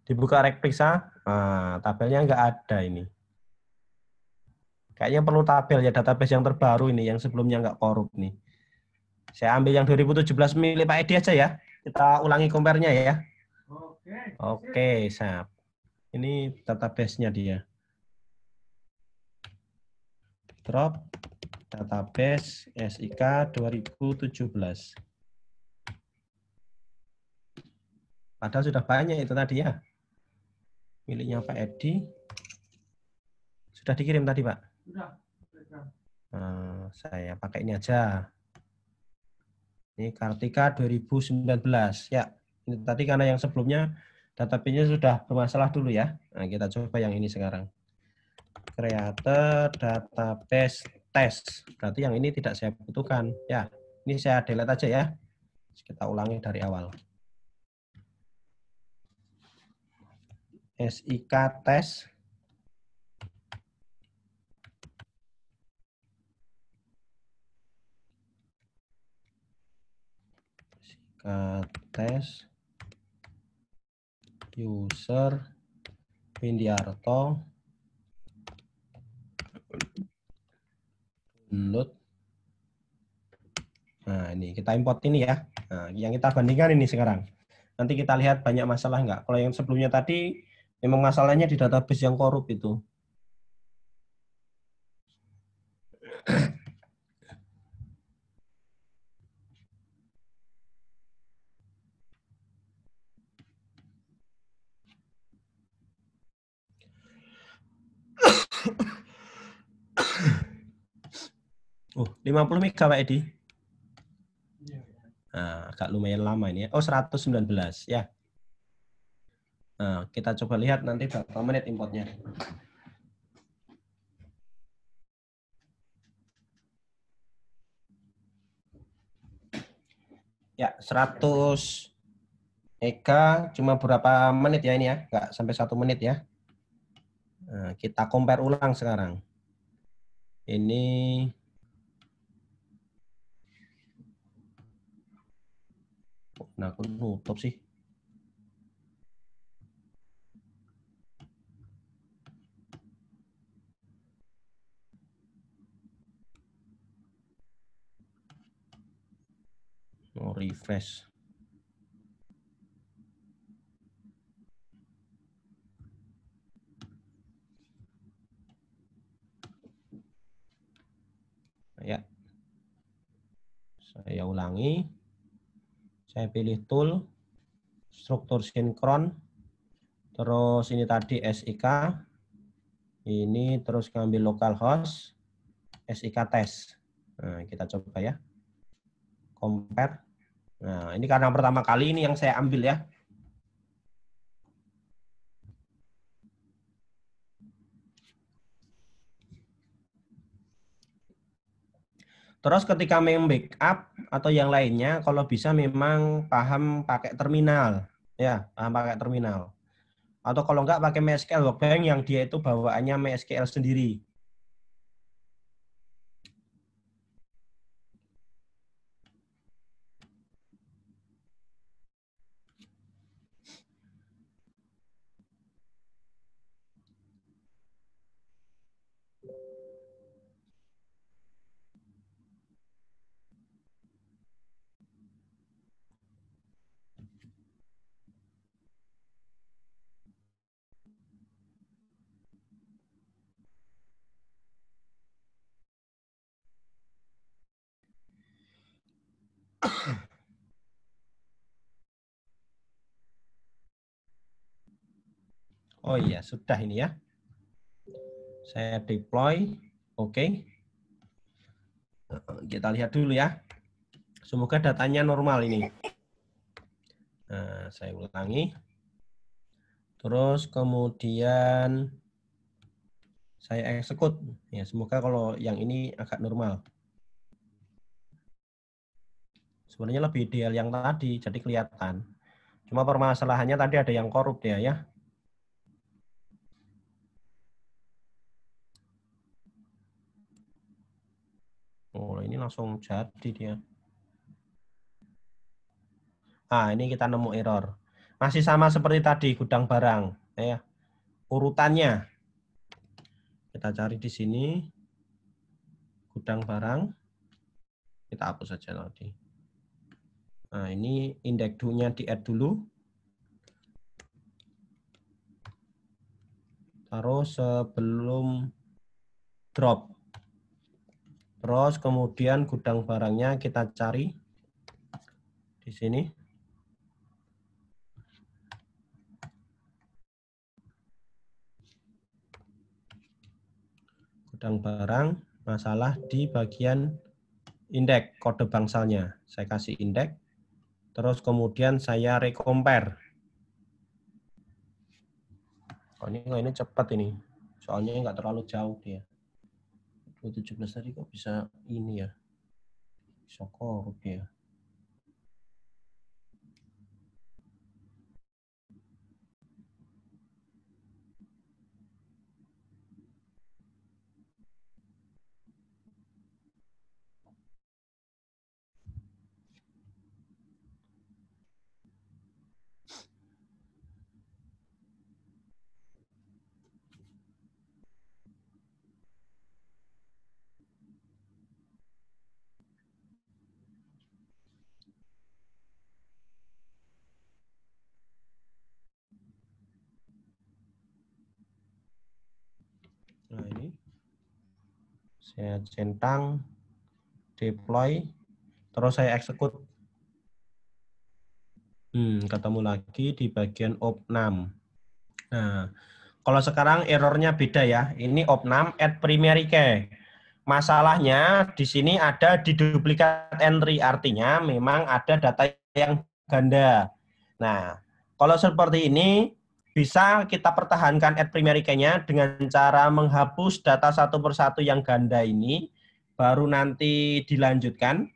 Dibuka rek periksa. Nah, tabelnya nggak ada ini. Kayaknya perlu tabel ya database yang terbaru ini yang sebelumnya nggak korup nih. Saya ambil yang 2017 milik Pak Edi aja ya. Kita ulangi compare ya. Oke. Oke, siap. Ini database-nya dia. Drop database SIK 2017. Padahal sudah banyak itu tadi ya miliknya Pak Edi. Sudah dikirim tadi, Pak? Sudah. Nah, saya pakai ini aja. Ini Kartika 2019. Ya, ini tadi karena yang sebelumnya database sudah bermasalah dulu ya. Nah, kita coba yang ini sekarang. Creator database test. Berarti yang ini tidak saya butuhkan. Ya, ini saya delete aja ya. kita ulangi dari awal. SIK tes SIK tes user Windiarto download nah ini kita import ini ya nah, yang kita bandingkan ini sekarang nanti kita lihat banyak masalah nggak kalau yang sebelumnya tadi Emang masalahnya di database yang korup itu. Oh, 50 mega Pak Edi. Iya. Nah, agak lumayan lama ini ya. Oh, 119 ya. Nah, kita coba lihat nanti berapa menit importnya. Ya, 100 Eka cuma berapa menit ya ini ya? Enggak sampai satu menit ya. Nah, kita compare ulang sekarang. Ini Nah, aku nutup sih. mau oh, refresh ya saya ulangi saya pilih tool struktur sinkron terus ini tadi SIK ini terus ngambil localhost SIK test nah, kita coba ya compare Nah, ini karena pertama kali ini yang saya ambil ya. Terus ketika membackup atau yang lainnya, kalau bisa memang paham pakai terminal, ya paham pakai terminal. Atau kalau enggak pakai MySQL Workbench yang dia itu bawaannya MySQL sendiri. Oh iya, sudah ini ya. Saya deploy. Oke. Okay. Kita lihat dulu ya. Semoga datanya normal ini. Nah, saya ulangi. Terus kemudian saya eksekut, Ya, semoga kalau yang ini agak normal. Sebenarnya lebih ideal yang tadi, jadi kelihatan. Cuma permasalahannya tadi ada yang korup ya ya. Oh, ini langsung jadi dia. Ah, ini kita nemu error. Masih sama seperti tadi gudang barang, ya. Urutannya kita cari di sini gudang barang. Kita hapus saja nanti. Nah, ini indeks dunia di add dulu. Taruh sebelum drop cross, kemudian gudang barangnya kita cari di sini. Gudang barang, masalah di bagian indeks kode bangsalnya. Saya kasih indeks, terus kemudian saya recompare. Oh, ini, oh, ini cepat ini, soalnya nggak terlalu jauh dia. Ya tujuh belas tadi kok bisa ini ya? Bisa korup ya? saya centang deploy terus saya execute hmm, ketemu lagi di bagian op6 nah kalau sekarang errornya beda ya ini op6 at primary key masalahnya di sini ada di duplikat entry artinya memang ada data yang ganda nah kalau seperti ini bisa kita pertahankan ad primary nya dengan cara menghapus data satu persatu yang ganda ini, baru nanti dilanjutkan,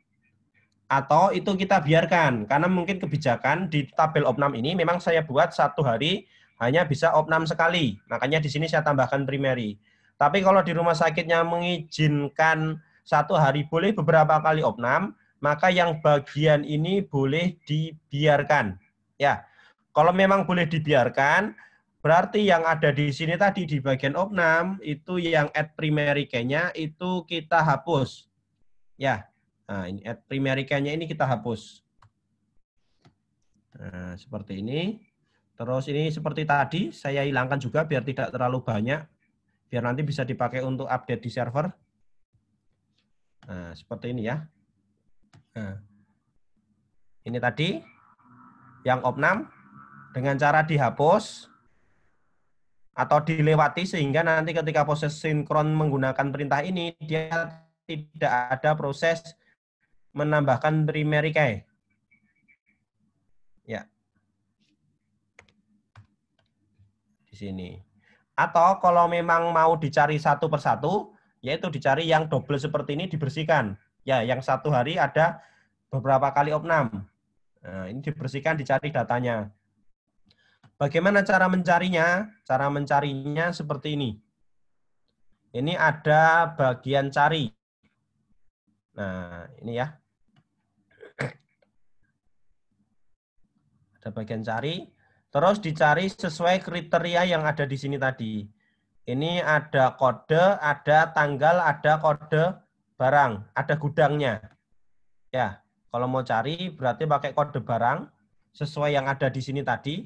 atau itu kita biarkan. Karena mungkin kebijakan di tabel opnam ini memang saya buat satu hari hanya bisa opnam sekali. Makanya di sini saya tambahkan primary. Tapi kalau di rumah sakitnya mengizinkan satu hari boleh beberapa kali opnam, maka yang bagian ini boleh dibiarkan. Ya, kalau memang boleh dibiarkan, berarti yang ada di sini tadi di bagian opnam itu yang at primary key-nya itu kita hapus. Ya, nah, ini at primary key-nya ini kita hapus. Nah, seperti ini. Terus ini seperti tadi, saya hilangkan juga biar tidak terlalu banyak. Biar nanti bisa dipakai untuk update di server. Nah, seperti ini ya. Nah, ini tadi yang opnam dengan cara dihapus atau dilewati sehingga nanti ketika proses sinkron menggunakan perintah ini dia tidak ada proses menambahkan primary key. Ya. Di sini. Atau kalau memang mau dicari satu persatu, yaitu dicari yang double seperti ini dibersihkan. Ya, yang satu hari ada beberapa kali opnam. Nah, ini dibersihkan dicari datanya. Bagaimana cara mencarinya? Cara mencarinya seperti ini. Ini ada bagian cari. Nah, ini ya. Ada bagian cari. Terus dicari sesuai kriteria yang ada di sini tadi. Ini ada kode, ada tanggal, ada kode barang, ada gudangnya. Ya, kalau mau cari berarti pakai kode barang sesuai yang ada di sini tadi.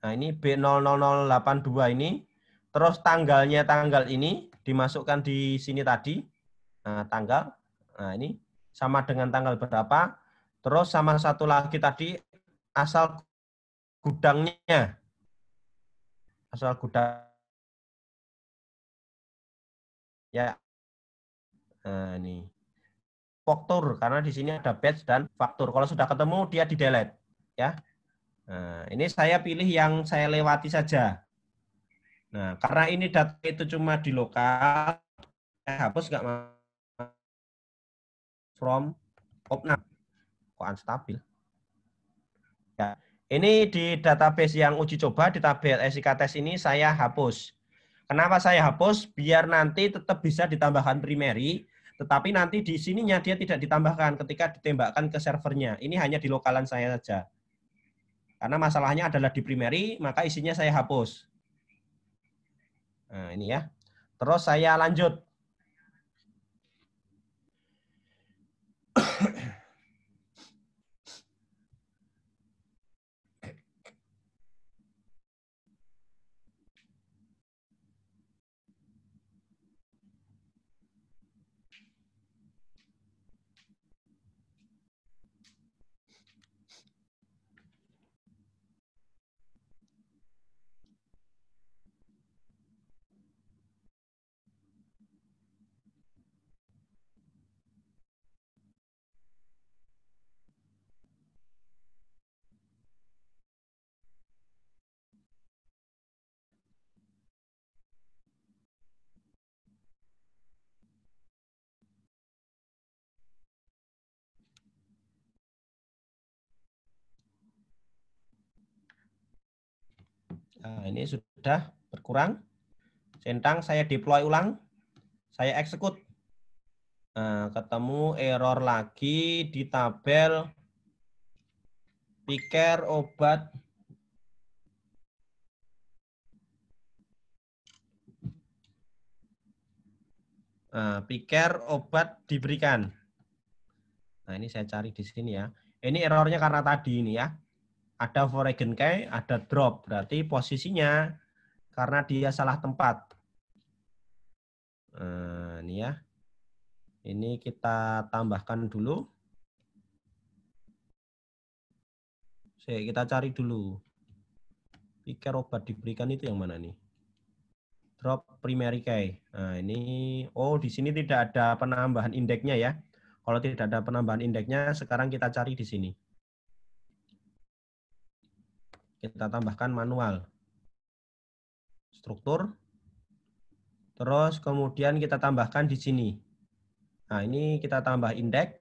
Nah, ini B00082 ini terus tanggalnya tanggal ini dimasukkan di sini tadi. Nah, tanggal. Nah, ini sama dengan tanggal berapa. Terus sama satu lagi tadi asal gudangnya. Asal gudang. Ya. Nah, ini. Faktor karena di sini ada batch dan faktur Kalau sudah ketemu dia di delete, ya. Nah, ini saya pilih yang saya lewati saja. Nah, karena ini data itu cuma di lokal, saya hapus nggak from opna Kok unstabil? Ya. Ini di database yang uji coba, di tabel SIK test ini saya hapus. Kenapa saya hapus? Biar nanti tetap bisa ditambahkan primary, tetapi nanti di sininya dia tidak ditambahkan ketika ditembakkan ke servernya. Ini hanya di lokalan saya saja. Karena masalahnya adalah di primary, maka isinya saya hapus. Nah, ini ya. Terus saya lanjut. Nah, ini sudah berkurang. Centang saya deploy ulang, saya execute. Nah, ketemu error lagi di tabel pikir obat Nah, obat diberikan. Nah, ini saya cari di sini ya. Ini errornya karena tadi ini ya. Ada foreign key, ada drop. Berarti posisinya karena dia salah tempat. Nah, ini ya. Ini kita tambahkan dulu. Saya kita cari dulu. Pikir obat diberikan itu yang mana nih? Drop primary key. Nah, ini oh di sini tidak ada penambahan indeksnya ya. Kalau tidak ada penambahan indeksnya, sekarang kita cari di sini kita tambahkan manual. Struktur. Terus kemudian kita tambahkan di sini. Nah, ini kita tambah indeks.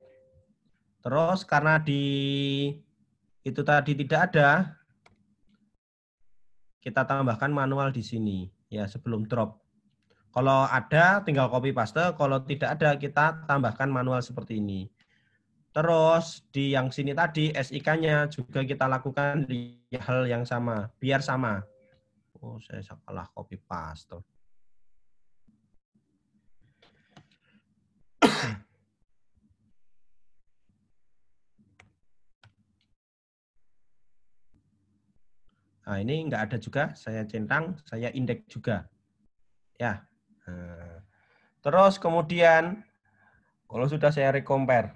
Terus karena di itu tadi tidak ada, kita tambahkan manual di sini ya sebelum drop. Kalau ada tinggal copy paste, kalau tidak ada kita tambahkan manual seperti ini. Terus di yang sini tadi SIK-nya juga kita lakukan di hal yang sama, biar sama. Oh, saya salah copy paste. Nah, ini enggak ada juga, saya centang, saya indeks juga. Ya. Eh. Terus kemudian, kalau sudah saya recompare,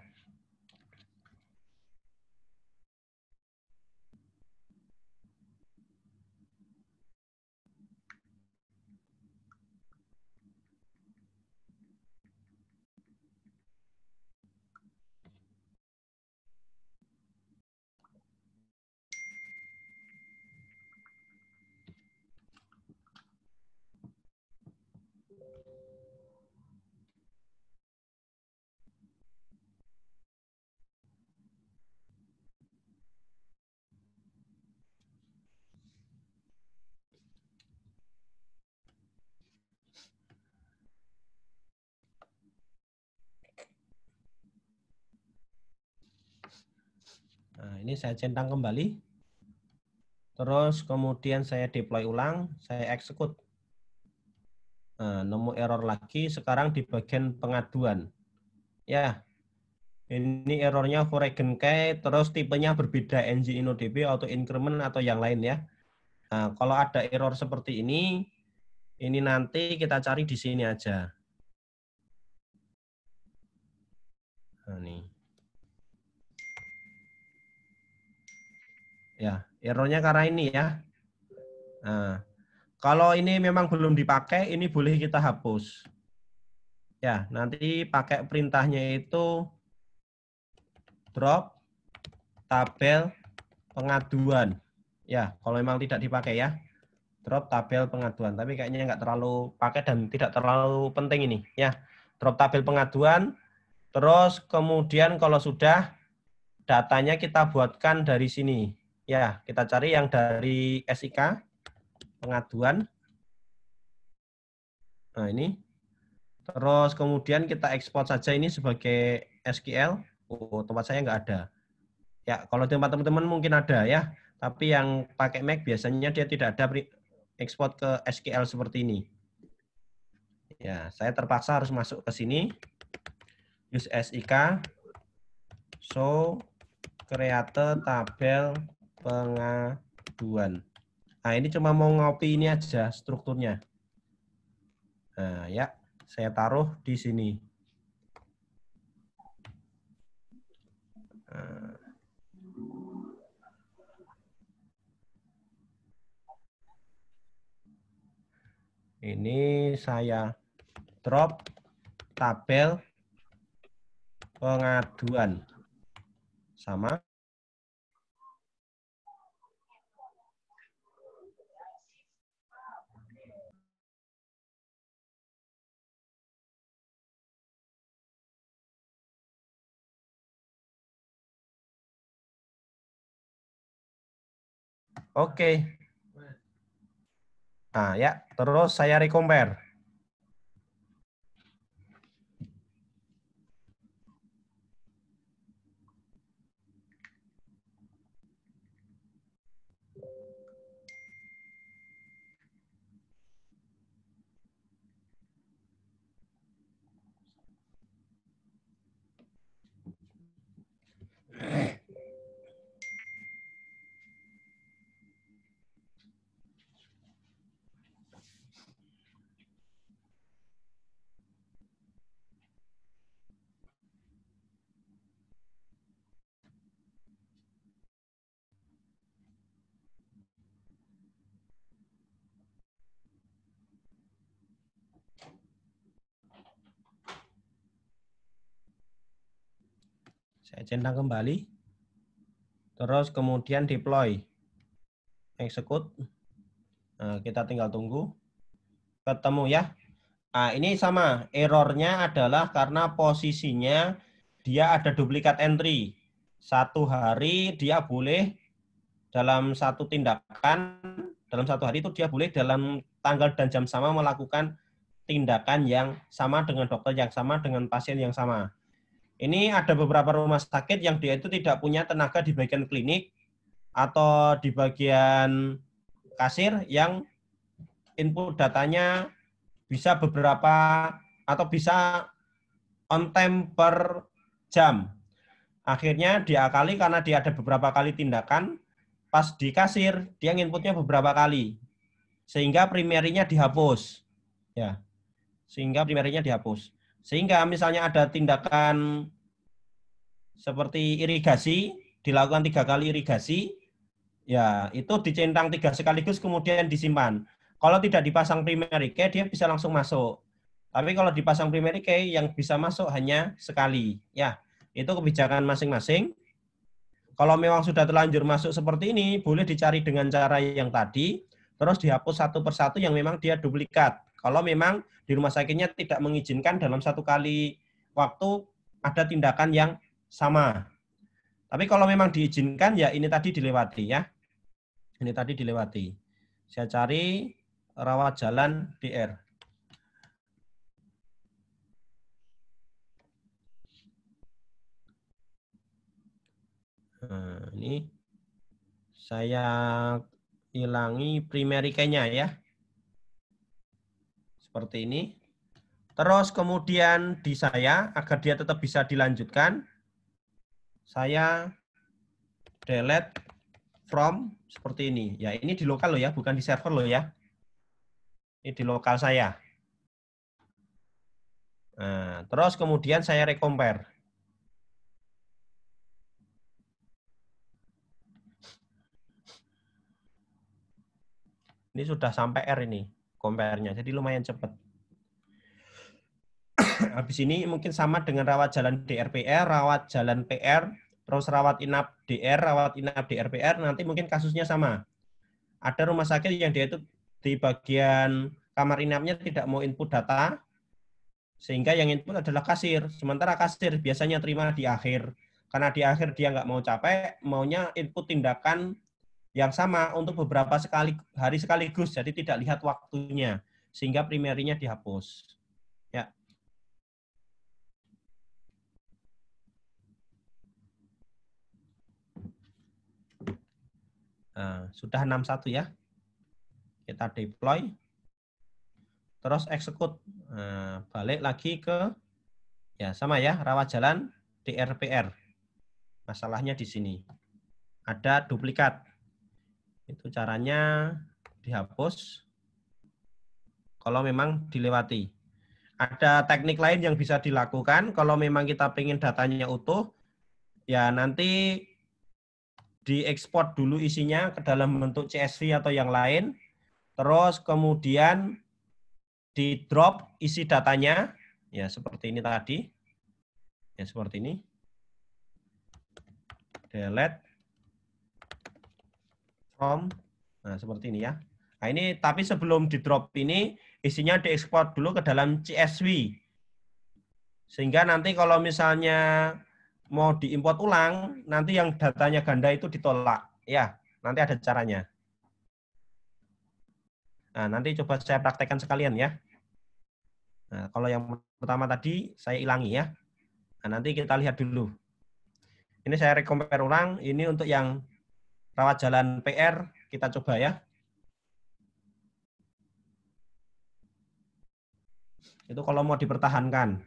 ini saya centang kembali. Terus kemudian saya deploy ulang, saya execute. Nah, nemu error lagi sekarang di bagian pengaduan. Ya, ini errornya foreign key, terus tipenya berbeda ng InnoDB atau increment atau yang lain ya. Nah, kalau ada error seperti ini, ini nanti kita cari di sini aja. Nah, nih. Ya, errornya ya, karena ini ya. Nah, kalau ini memang belum dipakai, ini boleh kita hapus. Ya, nanti pakai perintahnya itu drop tabel pengaduan. Ya, kalau memang tidak dipakai ya. Drop tabel pengaduan, tapi kayaknya nggak terlalu pakai dan tidak terlalu penting ini. Ya, drop tabel pengaduan. Terus kemudian kalau sudah datanya kita buatkan dari sini. Ya, kita cari yang dari SIK, pengaduan. Nah, ini. Terus kemudian kita ekspor saja ini sebagai SQL. Oh, tempat saya enggak ada. Ya, kalau tempat teman-teman mungkin ada ya. Tapi yang pakai Mac biasanya dia tidak ada ekspor ke SQL seperti ini. Ya, saya terpaksa harus masuk ke sini. Use SIK. So, create tabel pengaduan. Nah, ini cuma mau ngopi ini aja strukturnya. Nah, ya, saya taruh di sini. Nah. Ini saya drop tabel pengaduan sama Oke. Okay. Nah, ya, terus saya recompare. Saya centang kembali. Terus kemudian deploy. Execute. Nah, kita tinggal tunggu. Ketemu ya. Nah, ini sama. Errornya adalah karena posisinya dia ada duplikat entry. Satu hari dia boleh dalam satu tindakan, dalam satu hari itu dia boleh dalam tanggal dan jam sama melakukan tindakan yang sama dengan dokter yang sama dengan pasien yang sama. Ini ada beberapa rumah sakit yang dia itu tidak punya tenaga di bagian klinik atau di bagian kasir yang input datanya bisa beberapa atau bisa on time per jam. Akhirnya diakali karena dia ada beberapa kali tindakan, pas di kasir dia inputnya beberapa kali. Sehingga primernya dihapus. Ya. Sehingga primernya dihapus. Sehingga misalnya ada tindakan seperti irigasi, dilakukan tiga kali irigasi, ya itu dicentang tiga sekaligus kemudian disimpan. Kalau tidak dipasang primary care, dia bisa langsung masuk. Tapi kalau dipasang primary care, yang bisa masuk hanya sekali. Ya, itu kebijakan masing-masing. Kalau memang sudah terlanjur masuk seperti ini, boleh dicari dengan cara yang tadi, terus dihapus satu persatu yang memang dia duplikat. Kalau memang di rumah sakitnya tidak mengizinkan dalam satu kali waktu ada tindakan yang sama. Tapi kalau memang diizinkan ya ini tadi dilewati ya. Ini tadi dilewati. Saya cari rawat jalan DR. Nah, ini saya hilangi primary ya seperti ini. Terus kemudian di saya, agar dia tetap bisa dilanjutkan, saya delete from seperti ini. Ya, ini di lokal loh ya, bukan di server loh ya. Ini di lokal saya. Nah, terus kemudian saya recompare. Ini sudah sampai R ini compare-nya. Jadi lumayan cepat. [COUGHS] Habis ini mungkin sama dengan rawat jalan DRPR, rawat jalan PR, terus rawat inap DR, rawat inap DRPR, nanti mungkin kasusnya sama. Ada rumah sakit yang dia itu di bagian kamar inapnya tidak mau input data, sehingga yang input adalah kasir. Sementara kasir biasanya terima di akhir. Karena di akhir dia nggak mau capek, maunya input tindakan yang sama untuk beberapa sekali hari sekaligus, jadi tidak lihat waktunya, sehingga primernya dihapus. Ya. Nah, sudah 61 ya. Kita deploy. Terus execute. Nah, balik lagi ke ya sama ya, rawat jalan DRPR. Masalahnya di sini. Ada duplikat itu caranya dihapus kalau memang dilewati. Ada teknik lain yang bisa dilakukan kalau memang kita ingin datanya utuh, ya nanti diekspor dulu isinya ke dalam bentuk CSV atau yang lain, terus kemudian di drop isi datanya, ya seperti ini tadi, ya seperti ini, delete, Nah, seperti ini ya. Nah, ini tapi sebelum di drop ini isinya diekspor dulu ke dalam CSV. Sehingga nanti kalau misalnya mau diimport ulang, nanti yang datanya ganda itu ditolak. Ya, nanti ada caranya. Nah, nanti coba saya praktekkan sekalian ya. Nah, kalau yang pertama tadi saya hilangi ya. Nah, nanti kita lihat dulu. Ini saya rekomper ulang, ini untuk yang rawat jalan PR kita coba ya. Itu kalau mau dipertahankan.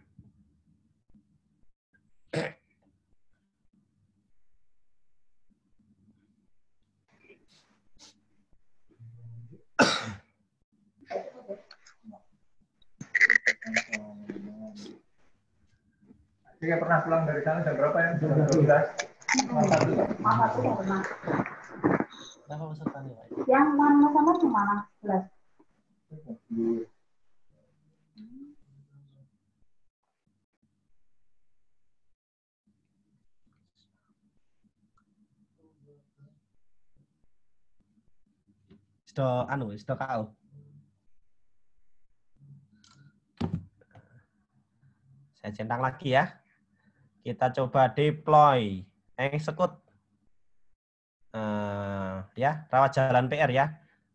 Jika pernah pulang dari sana jam berapa ya? Jam 12. Berapa peserta nilai? Ya, Yang sama sana cuma 16. Sudah anu, sudah kau. Saya centang lagi ya. Kita coba deploy, execute. Eh, ya rawat jalan PR ya.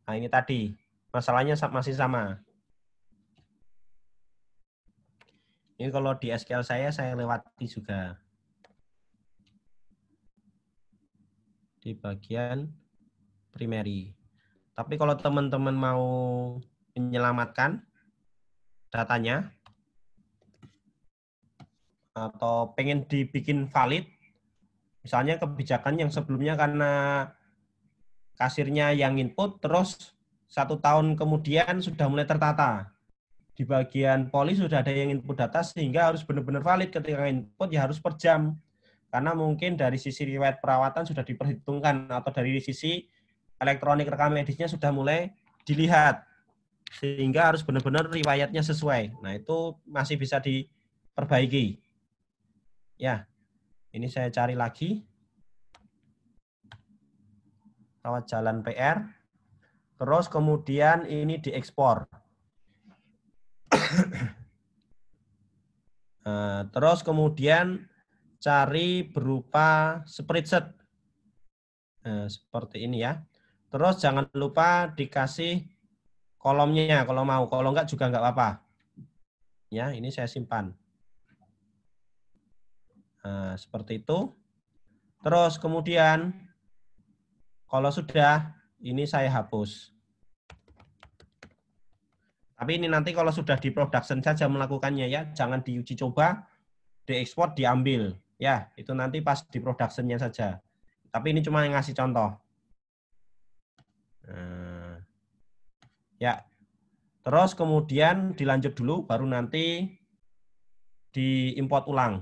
Nah, ini tadi masalahnya masih sama. Ini kalau di SQL saya saya lewati juga. Di bagian primary. Tapi kalau teman-teman mau menyelamatkan datanya atau pengen dibikin valid Misalnya kebijakan yang sebelumnya karena kasirnya yang input, terus satu tahun kemudian sudah mulai tertata. Di bagian poli sudah ada yang input data sehingga harus benar-benar valid ketika input ya harus per jam. Karena mungkin dari sisi riwayat perawatan sudah diperhitungkan atau dari sisi elektronik rekam medisnya sudah mulai dilihat sehingga harus benar-benar riwayatnya sesuai. Nah, itu masih bisa diperbaiki. Ya. Ini saya cari lagi. Rawat jalan PR. Terus kemudian ini diekspor. [COUGHS] Eh, terus kemudian cari berupa spreadsheet. Eh, seperti ini ya. Terus jangan lupa dikasih kolomnya kalau mau. Kalau enggak juga enggak apa-apa. Ya, ini saya simpan. Eh, seperti itu. Terus kemudian kalau sudah ini saya hapus. Tapi ini nanti kalau sudah di production saja melakukannya ya, jangan diuji coba, diekspor, diambil. Ya, itu nanti pas di productionnya saja. Tapi ini cuma ngasih contoh. Nah, ya, terus kemudian dilanjut dulu, baru nanti diimport ulang.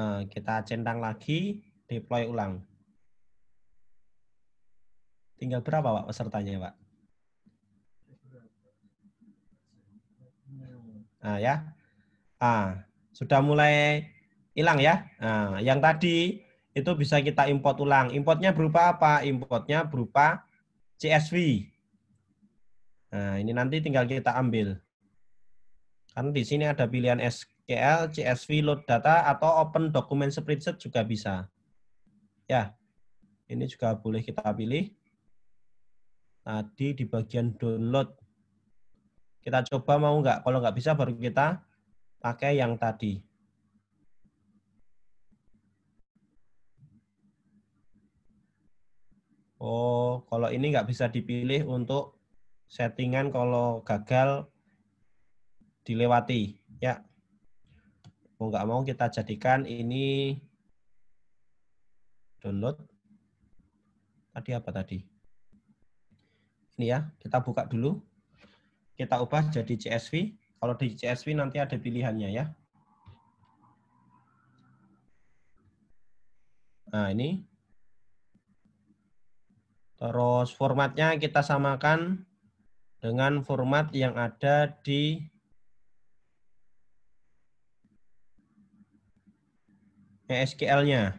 Eh, kita centang lagi, deploy ulang. Tinggal berapa Pak pesertanya Pak? Nah, ya. Ah, sudah mulai hilang ya. Nah, yang tadi itu bisa kita import ulang. Importnya berupa apa? Importnya berupa CSV. Nah, ini nanti tinggal kita ambil. Kan di sini ada pilihan CL, CSV, load data, atau open dokumen spreadsheet juga bisa. Ya, ini juga boleh kita pilih. Tadi di bagian download. Kita coba mau nggak? Kalau nggak bisa baru kita pakai yang tadi. Oh, kalau ini nggak bisa dipilih untuk settingan kalau gagal dilewati. Ya, mau nggak mau kita jadikan ini download. Tadi apa tadi? Ini ya, kita buka dulu. Kita ubah jadi CSV. Kalau di CSV nanti ada pilihannya ya. Nah, ini. Terus formatnya kita samakan dengan format yang ada di SQL-nya.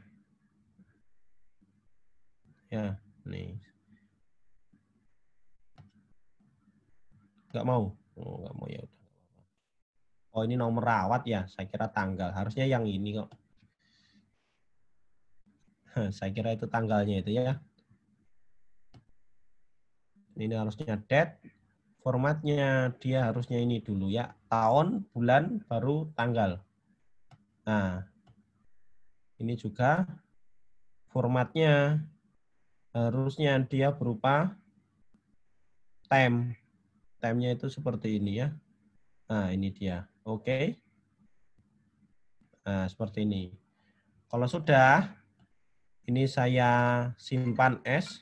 Ya, nih. Enggak mau. Oh, nggak mau ya udah. Oh, ini nomor rawat ya. Saya kira tanggal. Harusnya yang ini kok. [LAUGHS] Saya kira itu tanggalnya itu ya. Ini harusnya date. Formatnya dia harusnya ini dulu ya. Tahun, bulan, baru tanggal. Nah, ini juga formatnya harusnya dia berupa tem, temnya itu seperti ini ya. Nah, ini dia. Oke. Okay. Nah, seperti ini. Kalau sudah, ini saya simpan S.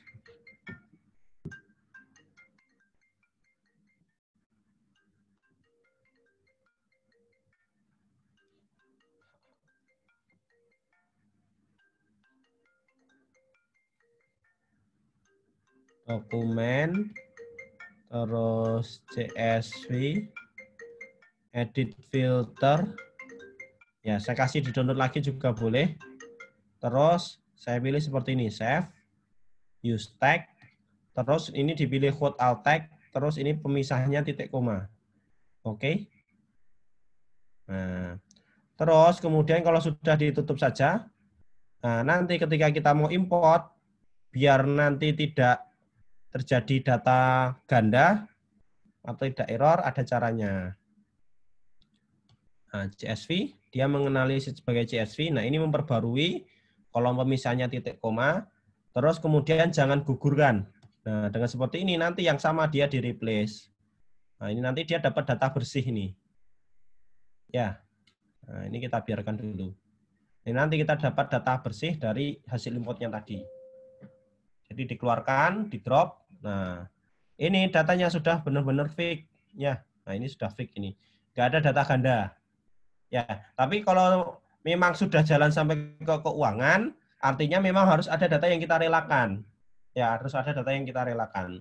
dokumen terus CSV edit filter ya saya kasih di download lagi juga boleh terus saya pilih seperti ini save use tag terus ini dipilih quote alt tag terus ini pemisahnya titik koma oke okay? nah terus kemudian kalau sudah ditutup saja nah nanti ketika kita mau import biar nanti tidak terjadi data ganda atau tidak error, ada caranya. Nah, CSV, dia mengenali sebagai CSV. Nah, ini memperbarui kolom pemisahnya titik koma. Terus kemudian jangan gugurkan. Nah, dengan seperti ini nanti yang sama dia di replace. Nah, ini nanti dia dapat data bersih ini. Ya. Nah, ini kita biarkan dulu. Ini nanti kita dapat data bersih dari hasil importnya tadi. Jadi dikeluarkan, di drop. Nah, ini datanya sudah benar-benar fake. Ya, nah ini sudah fake ini. Gak ada data ganda. Ya, tapi kalau memang sudah jalan sampai ke keuangan, artinya memang harus ada data yang kita relakan. Ya, harus ada data yang kita relakan.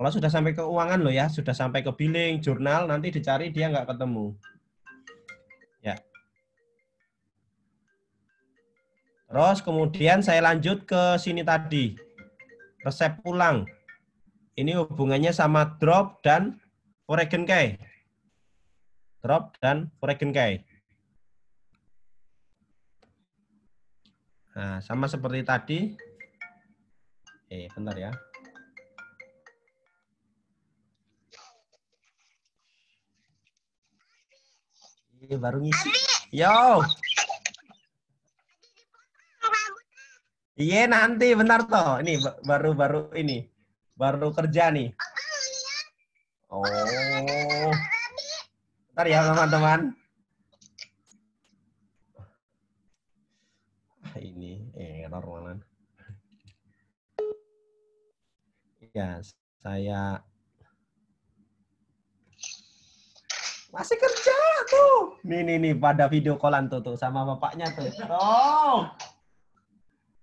Kalau sudah sampai ke keuangan loh ya, sudah sampai ke billing, jurnal, nanti dicari dia nggak ketemu. Ya. Terus kemudian saya lanjut ke sini tadi resep pulang. Ini hubungannya sama drop dan kai. Drop dan kai. Nah, sama seperti tadi. Eh, bentar ya. Ini baru ngisi. Yo. Iya nanti benar toh. Ini baru-baru ini baru kerja nih. Oh. Bentar ya teman-teman. Ah, ini eh, error malan. Ya, saya masih kerja tuh. Nih nih nih pada video callan tuh tuh sama bapaknya tuh. Oh.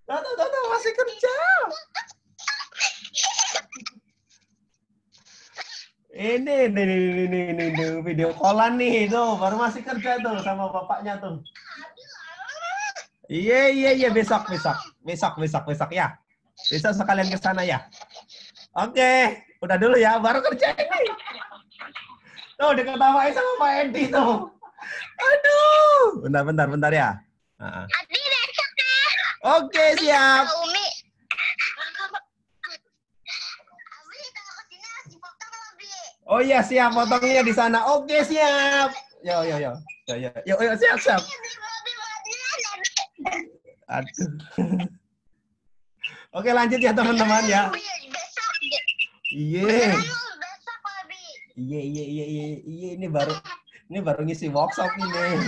Dada, dada, masih kerja. Ini, ini, ini, ini, ini, ini, video callan nih tuh, baru masih kerja tuh sama bapaknya tuh. Iya, iya, iya, besok, besok, besok, besok, besok ya. Besok sekalian ke sana ya. Oke, udah dulu ya, baru kerja ini. Tuh, diketawain sama Pak Edi tuh. Aduh, bentar, bentar, bentar ya. Uh -uh. Oke, okay, siap. Umi. Oh iya siap, potongnya di sana. Oke okay, siap. Yo yo yo, yo yo, yo yo siap siap. Aduh. [LAUGHS] Oke lanjut ya teman-teman ya. Iya. Iya iya iya iya ini baru ini baru ngisi workshop ini.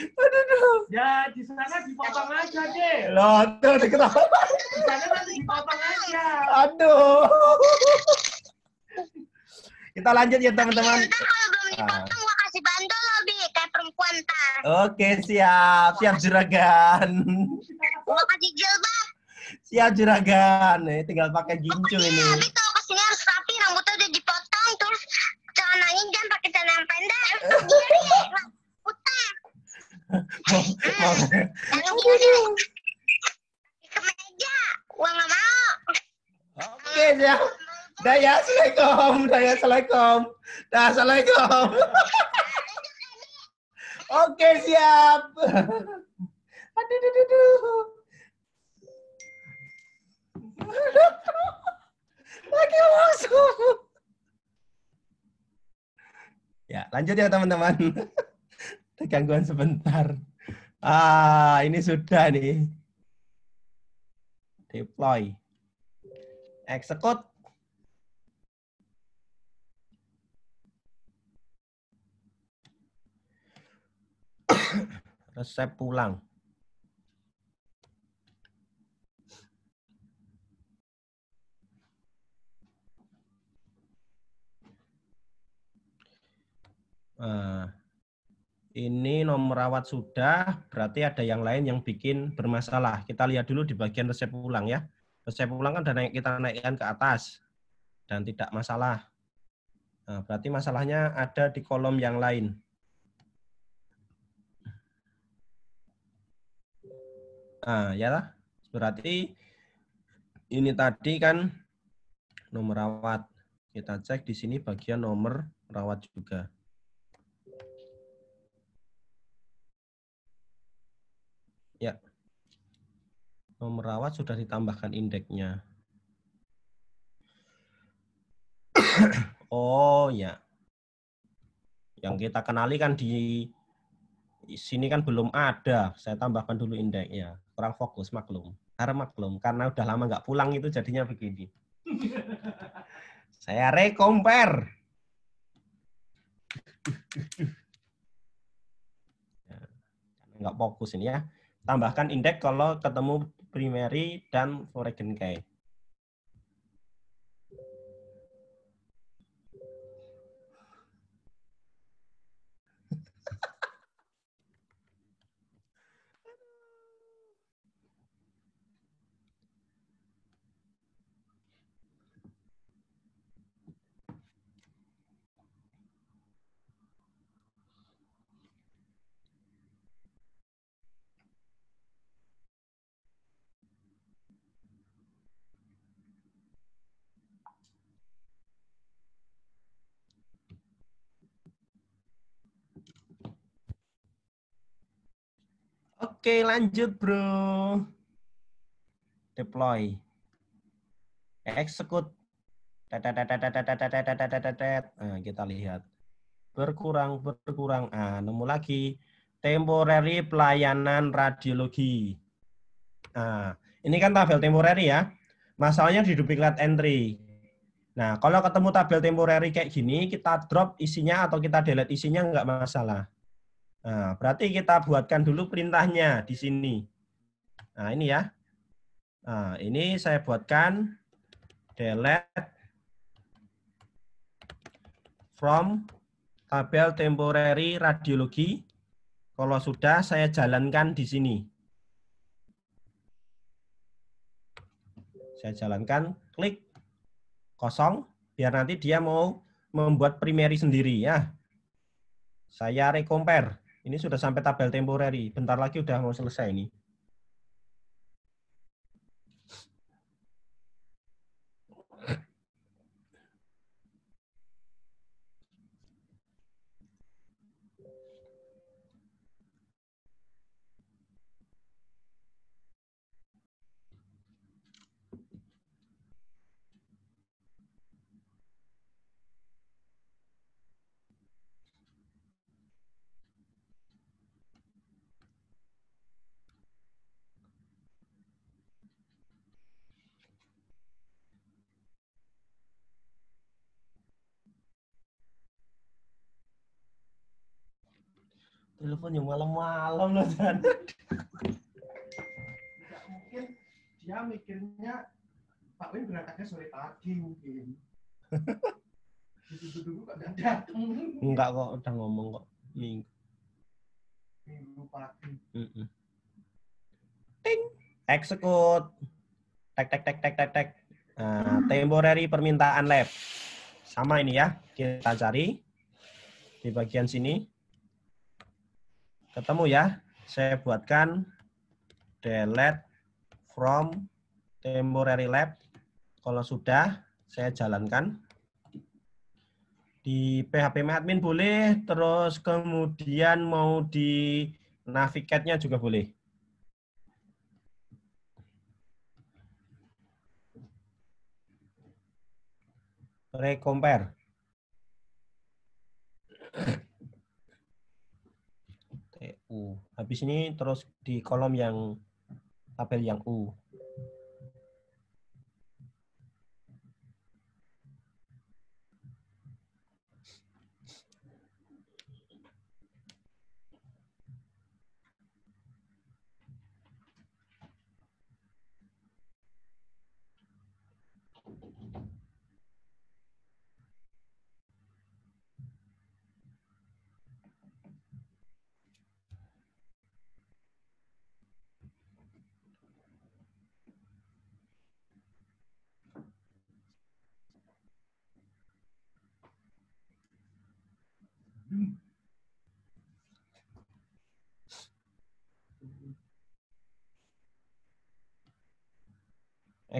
Aduh, aduh. Ya, di sana dipotong aja deh. Loh, aduh, diketawa. Di sana nanti dipotong aja. Aduh. Kita lanjut ya, teman-teman. kita kalau belum dipotong, gue kasih bantu loh, Bi. Kayak perempuan, tar. Oke, siap. Siap, juragan. gue kasih jilbab. Siap, juragan. Nih, eh, tinggal pakai gincu oh, ini. Tapi toh kesini harus rapi, rambutnya udah dipotong, terus celananya jangan pakai celana pendek. [LAUGHS] oke siap. assalamualaikum assalamualaikum assalamualaikum oke siap aduh aduh aduh lagi langsung ya lanjut ya teman-teman ada gangguan sebentar. Ah, ini sudah nih. Deploy. Execute. [COUGHS] Resep pulang. Uh, ini nomor rawat sudah, berarti ada yang lain yang bikin bermasalah. Kita lihat dulu di bagian resep ulang ya. Resep ulang kan naik, kita naikkan ke atas dan tidak masalah. Nah, berarti masalahnya ada di kolom yang lain. Nah, ya lah. Berarti ini tadi kan nomor rawat. Kita cek di sini bagian nomor rawat juga. Ya. Nomor rawat sudah ditambahkan indeksnya. [COUGHS] oh ya. Yang kita kenali kan di sini kan belum ada. Saya tambahkan dulu indeksnya. Kurang fokus maklum. Karena maklum karena udah lama nggak pulang itu jadinya begini. Saya rekomper. Ya, nggak fokus ini ya tambahkan indeks kalau ketemu primary dan foreign key. Oke, lanjut, Bro. Deploy. Execute. Nah, kita lihat. Berkurang, berkurang. Ah, nemu lagi. Temporary pelayanan radiologi. Nah, ini kan tabel temporary ya. Masalahnya di duplicate entry. Nah, kalau ketemu tabel temporary kayak gini, kita drop isinya atau kita delete isinya nggak masalah. Nah, berarti kita buatkan dulu perintahnya di sini. Nah, ini ya. Nah, ini saya buatkan delete from tabel temporary radiologi. Kalau sudah, saya jalankan di sini. Saya jalankan, klik kosong, biar nanti dia mau membuat primary sendiri ya. Saya recompare. Ini sudah sampai tabel temporary. Bentar lagi udah mau selesai ini. teleponnya malam-malam loh Jan. Tidak mungkin dia mikirnya Pak Win berangkatnya sore tadi mungkin. Dulu kok nggak datang. Enggak kok, udah ngomong kok minggu. Minggu pagi. Mm -mm. Ting, eksekut, Tek tek tek tek tek tek. Nah, temporary permintaan lab. Sama ini ya, kita cari di bagian sini ketemu ya. Saya buatkan delete from temporary lab. Kalau sudah, saya jalankan. Di PHP admin boleh, terus kemudian mau di navigate nya juga boleh. Recompare. U. Habis ini terus di kolom yang tabel yang U.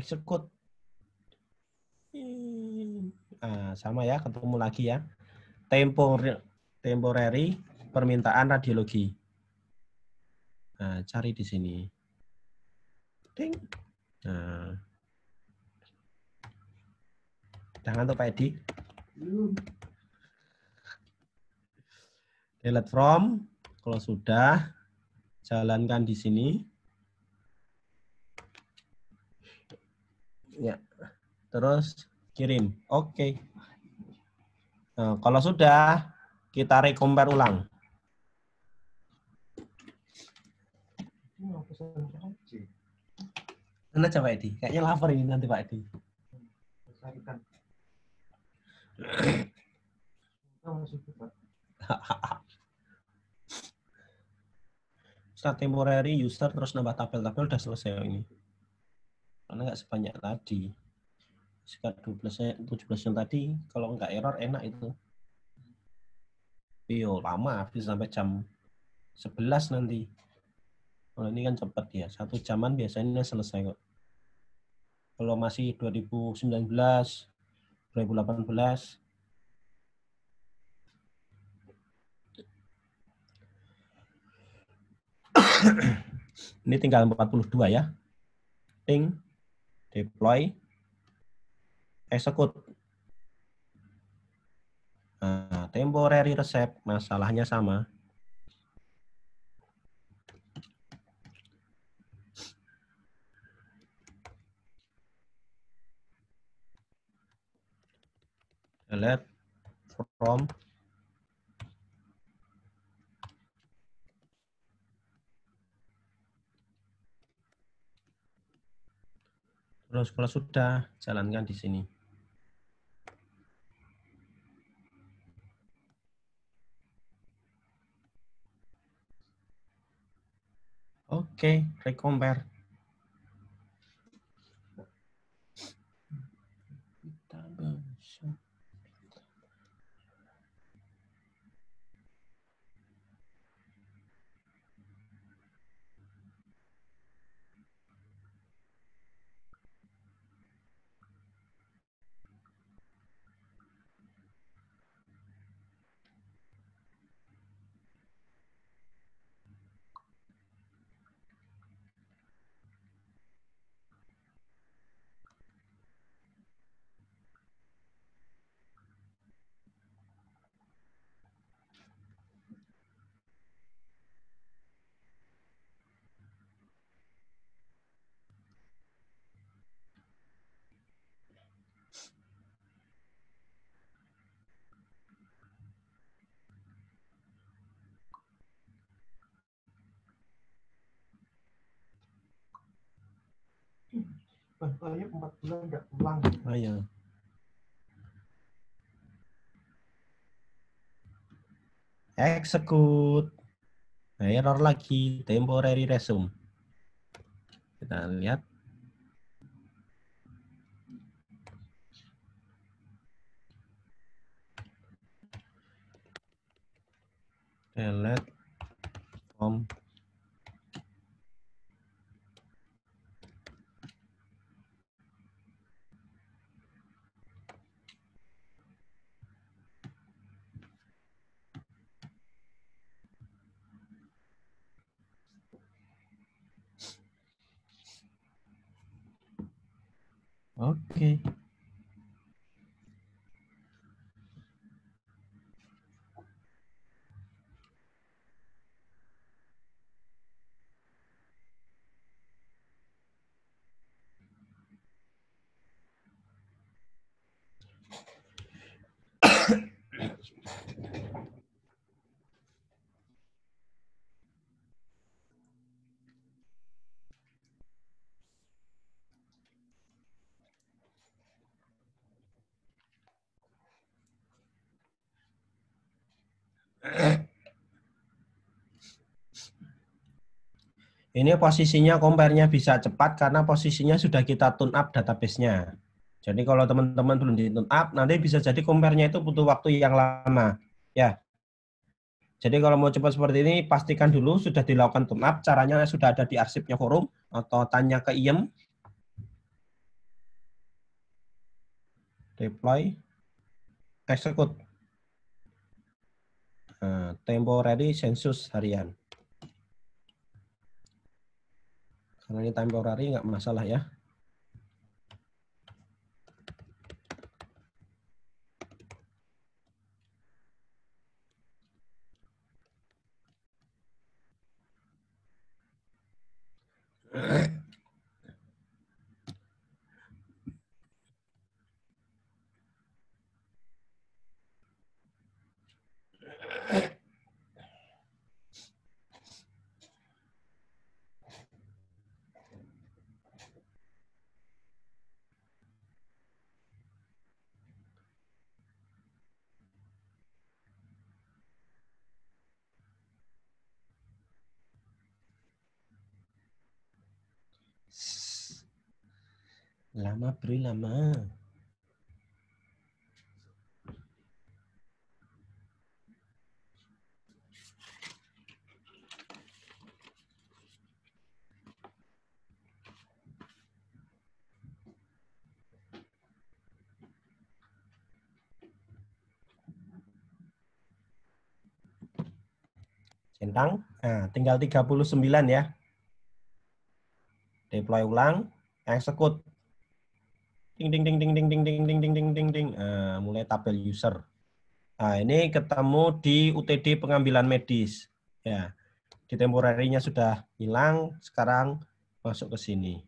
execute. Nah, hmm. sama ya, ketemu lagi ya. Tempor temporary permintaan radiologi. Nah, cari di sini. Ding. Nah. Jangan tuh Pak Edi. Delete from kalau sudah jalankan di sini. ya terus kirim oke okay. nah, eh, kalau sudah kita rekomper ulang Mana coba Edi? Kayaknya lapar ini nanti Pak Edi. Start temporary user terus nambah tabel-tabel udah selesai ini karena nggak sebanyak tadi sekitar 12 17 jam tadi kalau nggak error enak itu Yo, iya, lama habis sampai jam 11 nanti kalau ini kan cepat ya satu jaman biasanya selesai kok kalau masih 2019 2018 [COUGHS] ini tinggal 42 ya ting deploy, execute. Nah, temporary resep masalahnya sama. Delete from Sekolah-sekolah sudah jalankan di sini. Oke, okay, recompare. bulan nggak pulang. Oh, iya. Execute. Nah, error lagi. Temporary resume. Kita lihat. Delete Home. Oke. Okay. Ini posisinya compare-nya bisa cepat karena posisinya sudah kita tune up database-nya. Jadi kalau teman-teman belum di tune up, nanti bisa jadi compare-nya itu butuh waktu yang lama. Ya. Jadi kalau mau cepat seperti ini, pastikan dulu sudah dilakukan tune up, caranya sudah ada di arsipnya forum atau tanya ke IEM. Deploy. Execute. Eh, temporary sensus harian. Karena ini temporary nggak masalah ya. lama beri lama centang. Nah, tinggal 39 ya. Deploy ulang, execute ding ding ding ding ding ding ding ding ding ding ding ding mulai tabel user nah ini ketemu di UTD pengambilan medis ya di temporarinya sudah hilang sekarang masuk ke sini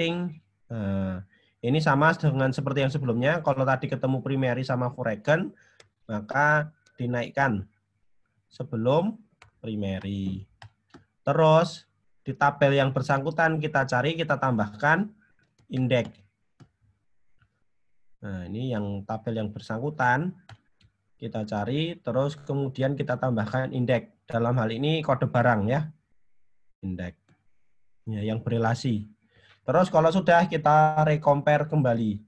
ting nah, ini sama dengan seperti yang sebelumnya kalau tadi ketemu primary sama foregen maka dinaikkan sebelum primary terus di tabel yang bersangkutan kita cari kita tambahkan indeks Nah, ini yang tabel yang bersangkutan kita cari terus kemudian kita tambahkan indeks. Dalam hal ini kode barang ya. Indeks. Ya, yang berelasi. Terus kalau sudah kita recompare kembali.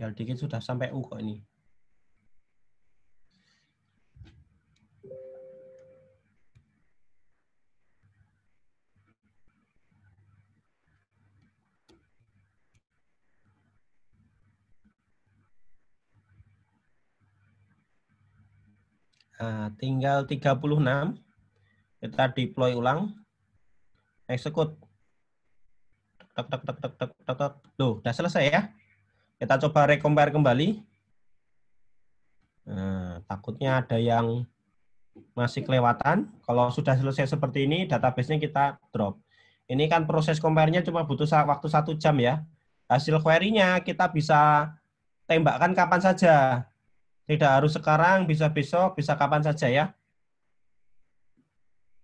tinggal dikit sudah sampai U kok ini. Nah, tinggal 36. Kita deploy ulang. Execute. Tek, tek, tek, tek, tek, tek, tek. Loh, udah selesai ya. Kita coba recompare kembali. Nah, takutnya ada yang masih kelewatan. Kalau sudah selesai seperti ini, database-nya kita drop. Ini kan proses compare-nya cuma butuh waktu satu jam ya. Hasil query-nya kita bisa tembakkan kapan saja. Tidak harus sekarang, bisa besok, bisa kapan saja ya.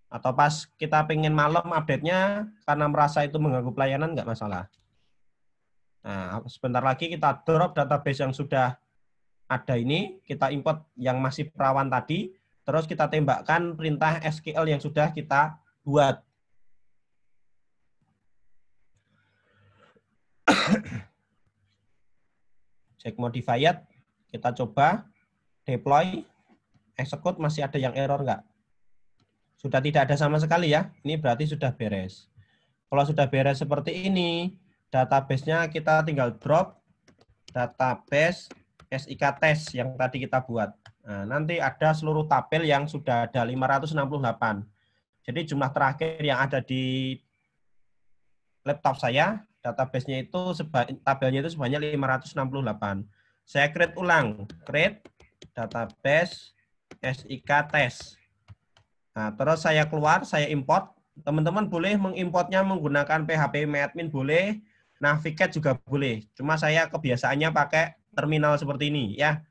Atau pas kita pengen malam update-nya, karena merasa itu mengganggu pelayanan, nggak masalah. Nah, sebentar lagi kita drop database yang sudah ada ini, kita import yang masih perawan tadi, terus kita tembakkan perintah SQL yang sudah kita buat. [COUGHS] Check modified, kita coba deploy, execute masih ada yang error nggak? Sudah tidak ada sama sekali ya, ini berarti sudah beres. Kalau sudah beres seperti ini, Database-nya kita tinggal drop database SIK test yang tadi kita buat. Nah, nanti ada seluruh tabel yang sudah ada 568. Jadi jumlah terakhir yang ada di laptop saya, database-nya itu tabelnya itu sebanyak 568. Saya create ulang, create database SIK test. Nah, terus saya keluar, saya import. Teman-teman boleh mengimportnya menggunakan PHP admin boleh, Nah, tiket juga boleh. Cuma saya kebiasaannya pakai terminal seperti ini ya.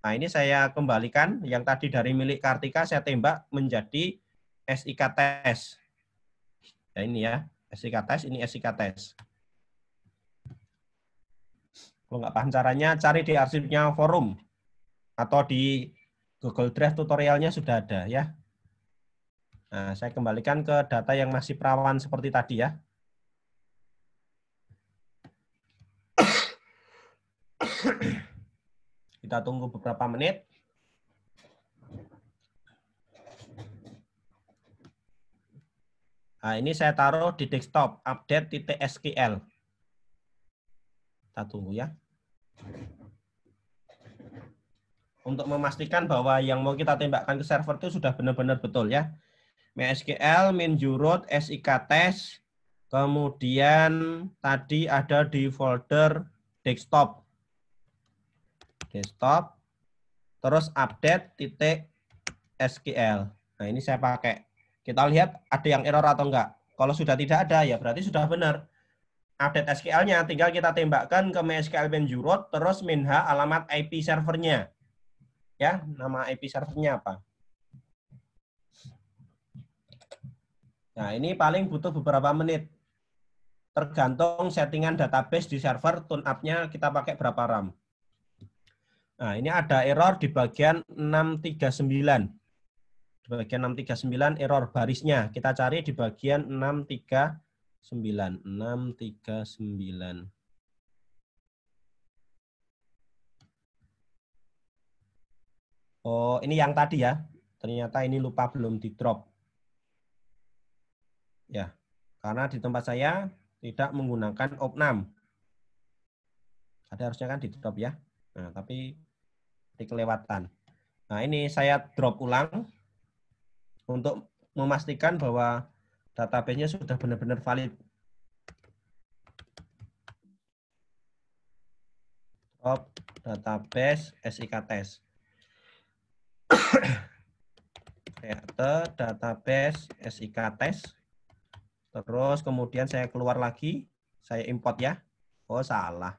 Nah, ini saya kembalikan yang tadi dari milik Kartika saya tembak menjadi SIK tes. Ya ini ya, SIK tes, ini SIK tes. Kalau nggak paham caranya, cari di arsipnya forum atau di Google Drive tutorialnya sudah ada ya. Nah, saya kembalikan ke data yang masih perawan seperti tadi ya. [CLEARS THROAT] Kita tunggu beberapa menit. Nah, ini saya taruh di desktop update update.sql. Kita tunggu ya. Untuk memastikan bahwa yang mau kita tembakkan ke server itu sudah benar-benar betul ya. MySQL, MinJurut, SIK test, kemudian tadi ada di folder desktop desktop stop. Terus update titik SQL. Nah, ini saya pakai. Kita lihat ada yang error atau enggak. Kalau sudah tidak ada, ya berarti sudah benar. Update SQL-nya tinggal kita tembakkan ke MySQL Benjurut. terus minha alamat IP servernya. Ya, nama IP servernya apa. Nah, ini paling butuh beberapa menit. Tergantung settingan database di server, tune up-nya kita pakai berapa RAM. Nah, ini ada error di bagian 639. Di bagian 639 error barisnya. Kita cari di bagian 639. 639. Oh, ini yang tadi ya. Ternyata ini lupa belum di drop. Ya, karena di tempat saya tidak menggunakan opnam. Tadi harusnya kan di drop ya. Nah, tapi jadi kelewatan. Nah, ini saya drop ulang untuk memastikan bahwa database-nya sudah benar-benar valid. Drop database SIK test. [COUGHS] Create database SIK test. Terus kemudian saya keluar lagi, saya import ya. Oh, salah.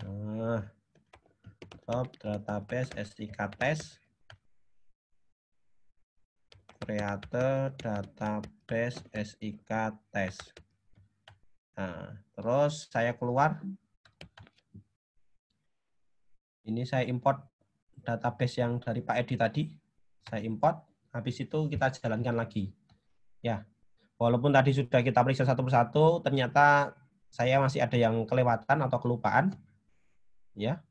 Nah, desktop oh, database test, create database SIK test. Nah, terus saya keluar. Ini saya import database yang dari Pak Edi tadi. Saya import. Habis itu kita jalankan lagi. Ya, walaupun tadi sudah kita periksa satu persatu, ternyata saya masih ada yang kelewatan atau kelupaan. Ya,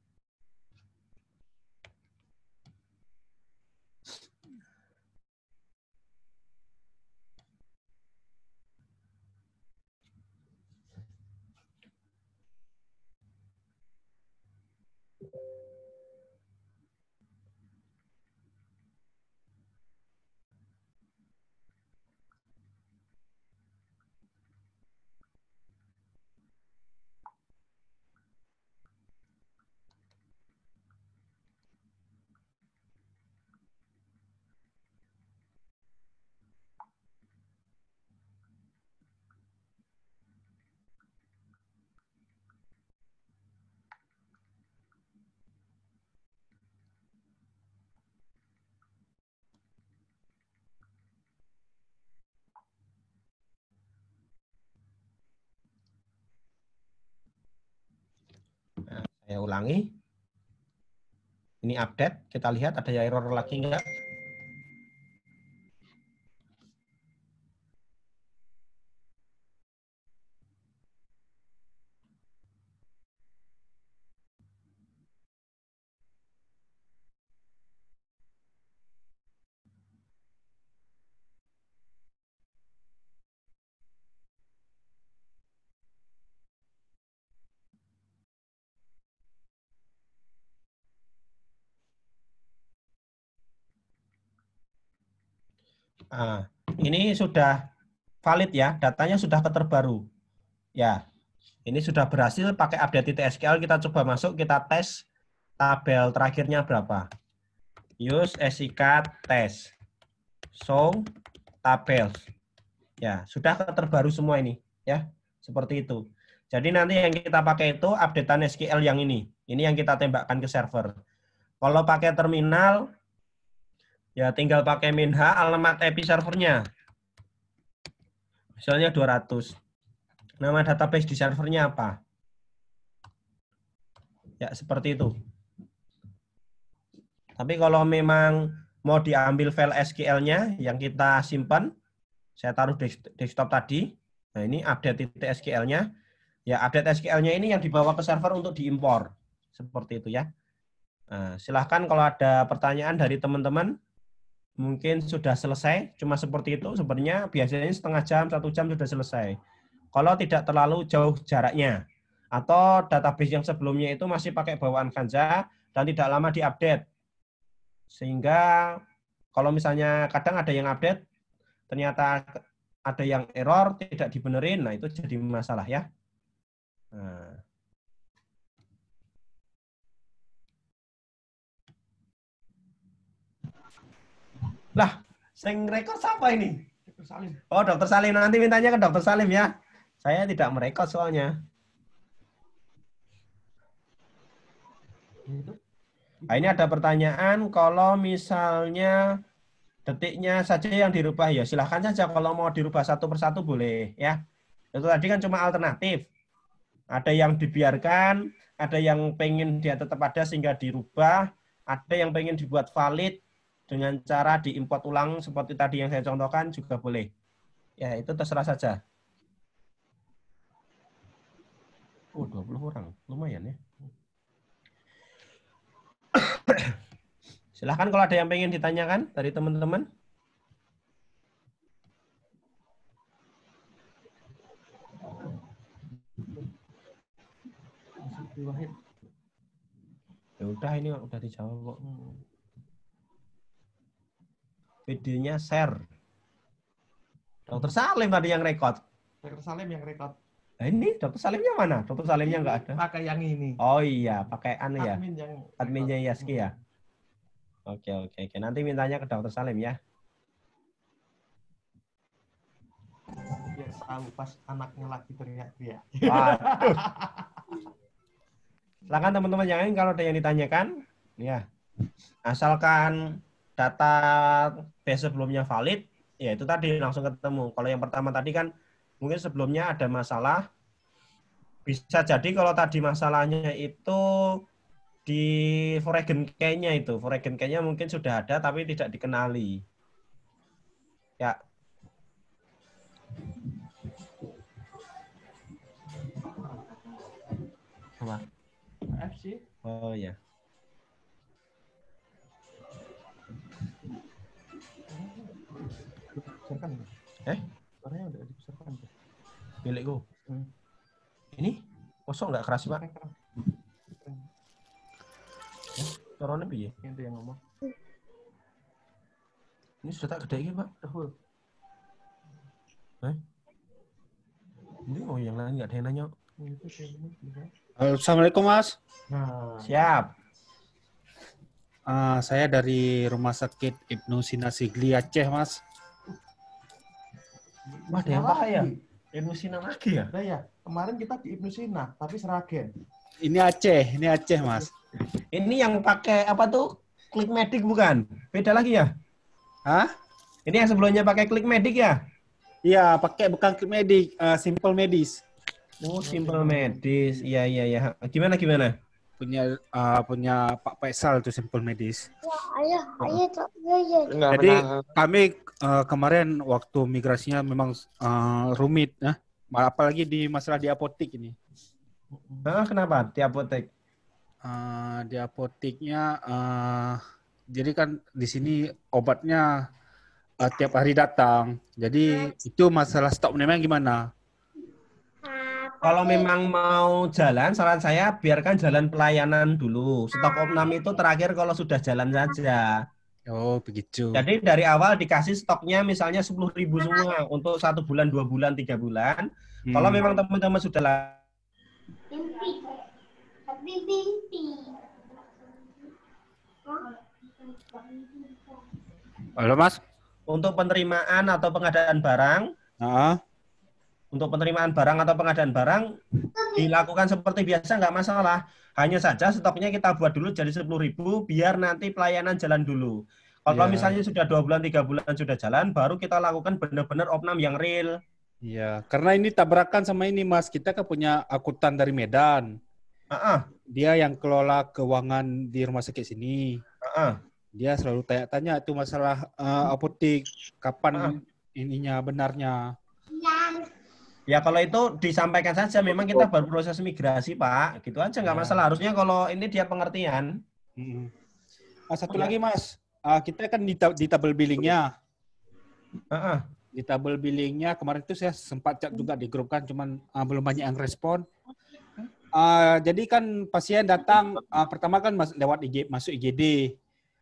Saya ulangi. Ini update, kita lihat ada error lagi enggak? Nah, ini sudah valid ya, datanya sudah keterbaru. Ya, ini sudah berhasil pakai update SQL. Kita coba masuk, kita tes tabel terakhirnya berapa. Use SIK test. So tabel Ya, sudah keterbaru semua ini. Ya, seperti itu. Jadi nanti yang kita pakai itu updatean SQL yang ini. Ini yang kita tembakkan ke server. Kalau pakai terminal, Ya, tinggal pakai min H alamat IP servernya. Misalnya 200. Nama database di servernya apa? Ya, seperti itu. Tapi kalau memang mau diambil file SQL-nya yang kita simpan, saya taruh desktop tadi. Nah, ini update SQL-nya. Ya, update SQL-nya ini yang dibawa ke server untuk diimpor. Seperti itu ya. Nah, silahkan kalau ada pertanyaan dari teman-teman, mungkin sudah selesai, cuma seperti itu sebenarnya biasanya setengah jam, satu jam sudah selesai. Kalau tidak terlalu jauh jaraknya, atau database yang sebelumnya itu masih pakai bawaan Kanja dan tidak lama diupdate. Sehingga kalau misalnya kadang ada yang update, ternyata ada yang error, tidak dibenerin, nah itu jadi masalah ya. Nah. Lah, sing rekod siapa ini? Dokter Salim. Oh, Dokter Salim. Nanti mintanya ke Dokter Salim ya. Saya tidak merekod soalnya. Nah, ini ada pertanyaan, kalau misalnya detiknya saja yang dirubah, ya silahkan saja kalau mau dirubah satu persatu boleh ya. Itu tadi kan cuma alternatif. Ada yang dibiarkan, ada yang pengen dia tetap ada sehingga dirubah, ada yang pengen dibuat valid, dengan cara diimport ulang seperti tadi yang saya contohkan juga boleh. Ya, itu terserah saja. Oh, 20 orang. Lumayan ya. Silahkan kalau ada yang pengen ditanyakan dari teman-teman. Ya udah ini udah dijawab kok videonya nya share. Dokter Salim tadi yang rekod. Dokter Salim yang rekod. Nah, ini dokter Salimnya mana? Dokter Salimnya nggak ada. Pakai yang ini. Oh iya, pakai anu ya. Admin yang adminnya Yaski ya. Oke, oke, oke. Nanti mintanya ke dokter Salim ya. Biar tahu pas anaknya lagi teriak-teriak. [LAUGHS] Silakan teman-teman yang lain kalau ada yang ditanyakan, ya. Asalkan data base sebelumnya valid, ya itu tadi langsung ketemu. Kalau yang pertama tadi kan mungkin sebelumnya ada masalah. Bisa jadi kalau tadi masalahnya itu di foreign key-nya itu, foreign key-nya mungkin sudah ada tapi tidak dikenali. Ya. Apa? FC. Oh ya. dibesarkan ya? Eh? Suaranya udah dibesarkan ya? Belek gue. Hmm. Ini kosong nggak keras pak? Corona eh, piye? Itu yang ngomong. Ini sudah tak gede ini pak, udah Eh? Ini mau oh, yang lain nggak ada yang nanya. Assalamualaikum mas. Nah. Siap. Uh, saya dari Rumah Sakit Ibnu Sina Sigli Aceh, Mas. Wah, ada yang ya? Ibnu Sina lagi ya? Nah ya, kemarin kita di Ibnu Sina, tapi seragam. Ini Aceh, ini Aceh, Mas. Ini yang pakai apa tuh? Klik medik bukan? Beda lagi ya? Hah? Ini yang sebelumnya pakai klik medik ya? Iya, pakai bukan klik medik, uh, simple medis. Oh, simple medis. Iya, iya, iya. Gimana gimana? punya uh, punya Pak Faisal tuh simpul medis. Ya, ayah, uh. ayah, ya. ya. Jadi kami uh, kemarin waktu migrasinya memang uh, rumit, nah, eh? apalagi di masalah di apotek ini. Nah, kenapa di apotek? Uh, di apoteknya, uh, jadi kan di sini obatnya uh, tiap hari datang. Jadi ya. itu masalah stok memang gimana? Kalau memang mau jalan, saran saya biarkan jalan pelayanan dulu. Stok opnam itu terakhir kalau sudah jalan saja. Oh, begitu. Jadi dari awal dikasih stoknya misalnya ribu semua untuk satu bulan, dua bulan, tiga bulan. Hmm. Kalau memang teman-teman sudah lah. Halo Mas. Untuk penerimaan atau pengadaan barang, uh -huh untuk penerimaan barang atau pengadaan barang dilakukan seperti biasa nggak masalah. Hanya saja stoknya kita buat dulu jadi sepuluh ribu biar nanti pelayanan jalan dulu. Kalau yeah. misalnya sudah dua bulan tiga bulan sudah jalan, baru kita lakukan benar-benar opnam yang real. Iya, yeah. karena ini tabrakan sama ini Mas. Kita kan punya akutan dari Medan. Uh-uh. Dia yang kelola keuangan di rumah sakit sini. Uh-uh. Dia selalu tanya-tanya itu masalah uh, apotik kapan uh-uh. ininya benarnya. Ya kalau itu disampaikan saja, memang kita baru proses migrasi Pak, gitu aja nggak ya. masalah. Harusnya kalau ini dia pengertian. Hmm. Mas, ah, satu ya. lagi Mas, uh, kita kan di, di tabel billingnya. Uh-uh. Di tabel billingnya kemarin itu saya sempat chat juga di grup kan, cuman uh, belum banyak yang respon. Uh, jadi kan pasien datang uh, pertama kan mas, lewat IG, masuk IGD.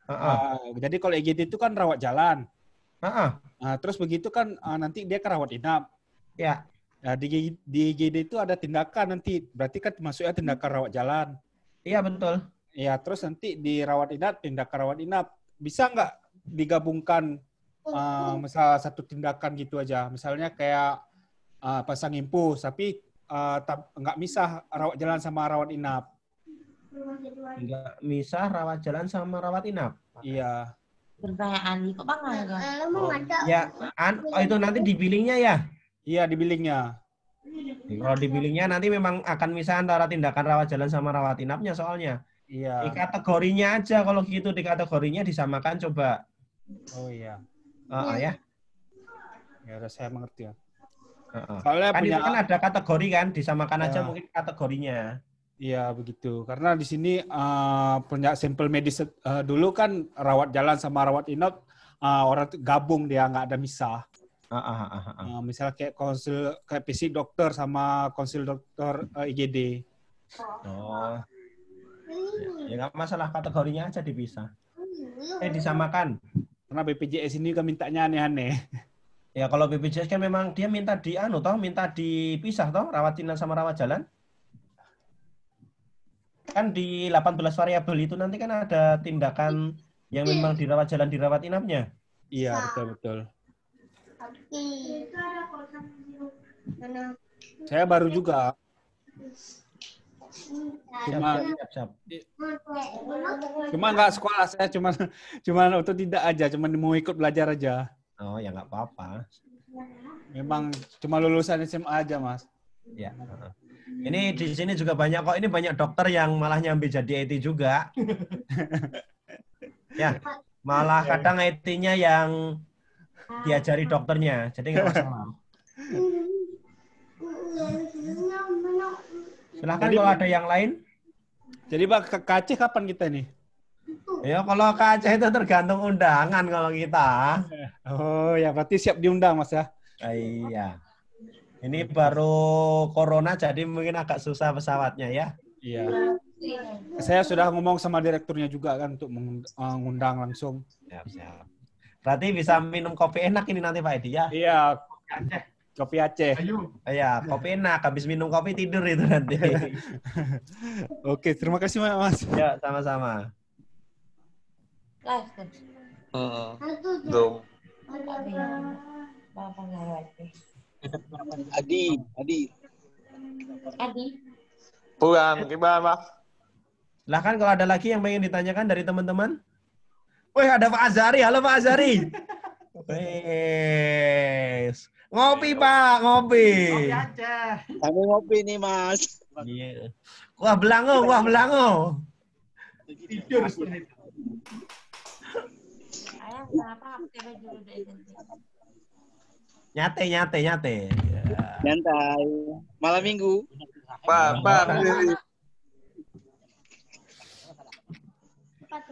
Uh-uh. Uh, jadi kalau IGD itu kan rawat jalan. Uh-uh. Uh, terus begitu kan uh, nanti dia ke rawat inap. Ya. Nah, di, di IGD itu ada tindakan nanti. Berarti kan masuknya tindakan rawat jalan. Iya, betul. Iya, terus nanti di rawat inap, tindakan rawat inap. Bisa nggak digabungkan uh, misal satu tindakan gitu aja? Misalnya kayak uh, pasang impus, tapi uh, nggak misah rawat jalan sama rawat inap. Nggak misah rawat jalan sama rawat inap? Iya. Pertanyaan kok bang? Ya, oh, ya, an, oh, itu nanti di billingnya ya? Iya di billingnya. Kalau di billingnya nanti memang akan misal antara tindakan rawat jalan sama rawat inapnya soalnya. Iya. Di kategorinya aja kalau gitu di kategorinya disamakan coba. Oh iya. Uh, uh, ya. Ya saya mengerti ya. Uh, uh. Soalnya kan punya... itu kan ada kategori kan disamakan ya. aja iya. mungkin kategorinya. Iya begitu. Karena di sini uh, punya sampel medis uh, eh, dulu kan rawat jalan sama rawat inap uh, orang gabung dia nggak ada misah. Uh, uh, uh, uh. misalnya kayak konsil kayak PC dokter sama konsil dokter uh, eh, IGD. Oh. Ya nggak masalah kategorinya aja dipisah. Eh disamakan. Karena BPJS ini kan mintanya aneh-aneh. [LAUGHS] Ya kalau BPJS kan memang dia minta di anu toh, minta dipisah toh rawat inap sama rawat jalan. Kan di 18 variabel itu nanti kan ada tindakan yang memang dirawat jalan dirawat inapnya. Iya, betul betul. Saya baru juga. Cuma siap, siap. Cuma nggak sekolah saya cuma cuma untuk tidak aja, cuma mau ikut belajar aja. Oh, ya nggak apa-apa. Memang cuma lulusan SMA aja, Mas. Ya. Ini di sini juga banyak kok. Ini banyak dokter yang malah nyambi jadi IT e juga. [LAUGHS] ya, malah ya. kadang IT-nya e yang diajari dokternya, jadi nggak masalah. Silahkan jadi, kalau ada yang lain. Jadi Pak, ke Aceh kapan kita nih? Ya kalau ke Aceh itu tergantung undangan kalau kita. Oh ya berarti siap diundang Mas ya. Ah, iya. Ini baru corona jadi mungkin agak susah pesawatnya ya. Iya. Saya sudah ngomong sama direkturnya juga kan untuk mengundang langsung. Siap, siap. Berarti bisa minum kopi enak ini nanti Pak Edi ya? Iya. Kopi Aceh. Ayo. Iya, kopi enak. Habis minum kopi tidur itu nanti. Iya. Oke, terima kasih Mas. Ya, sama-sama. Hmm, dong. Adi, Adi. Adi. Pulang, gimana Mas? Lah kan kalau ada lagi yang pengen ditanyakan dari teman-teman? Wih ada Pak Azari. Halo Pak Azari. [LAUGHS] Wes. Ngopi, Pak, ngopi. Ngopi aja. Kami ngopi nih, Mas. Iya. Wah, belango, wah, belango. Tidur Nyate, nyate, nyate. Ya. Nyantai. Malam minggu. Pak, pak.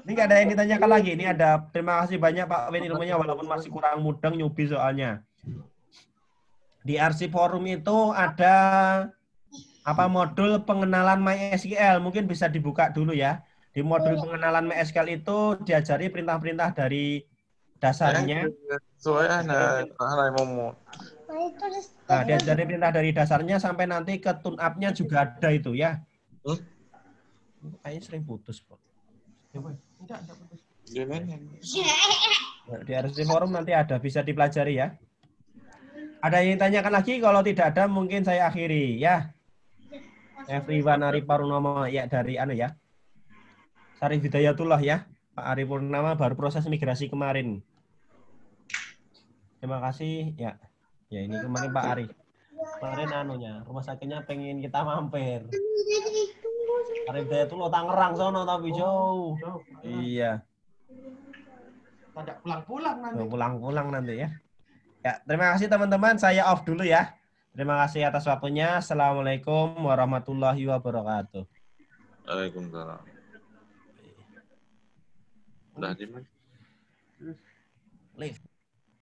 Ini nggak ada yang ditanyakan lagi. Ini ada terima kasih banyak Pak Win ilmunya walaupun masih kurang mudeng nyubi soalnya. Di RC Forum itu ada apa modul pengenalan MySQL. Mungkin bisa dibuka dulu ya. Di modul pengenalan MySQL itu diajari perintah-perintah dari dasarnya. Nah, diajari perintah dari dasarnya sampai nanti ke tune up-nya juga ada itu ya. Kayaknya sering putus, Pak. Di RC Forum nanti ada, bisa dipelajari ya. Ada yang ditanyakan lagi? Kalau tidak ada, mungkin saya akhiri ya. Everyone Ari Parunama ya dari anu ya. Sari Hidayatullah ya. Pak Ari Purnama baru proses migrasi kemarin. Terima kasih ya. Ya ini kemarin Pak Ari. Kemarin anunya, rumah sakitnya pengen kita mampir. Arif lo Tangerang sono tapi Oh, jauh. Iya. Tidak pulang-pulang nanti. Pulang-pulang nanti ya. Ya, terima kasih teman-teman. Saya off dulu ya. Terima kasih atas waktunya. Assalamualaikum warahmatullahi wabarakatuh. Waalaikumsalam. Udah, Diman? Live.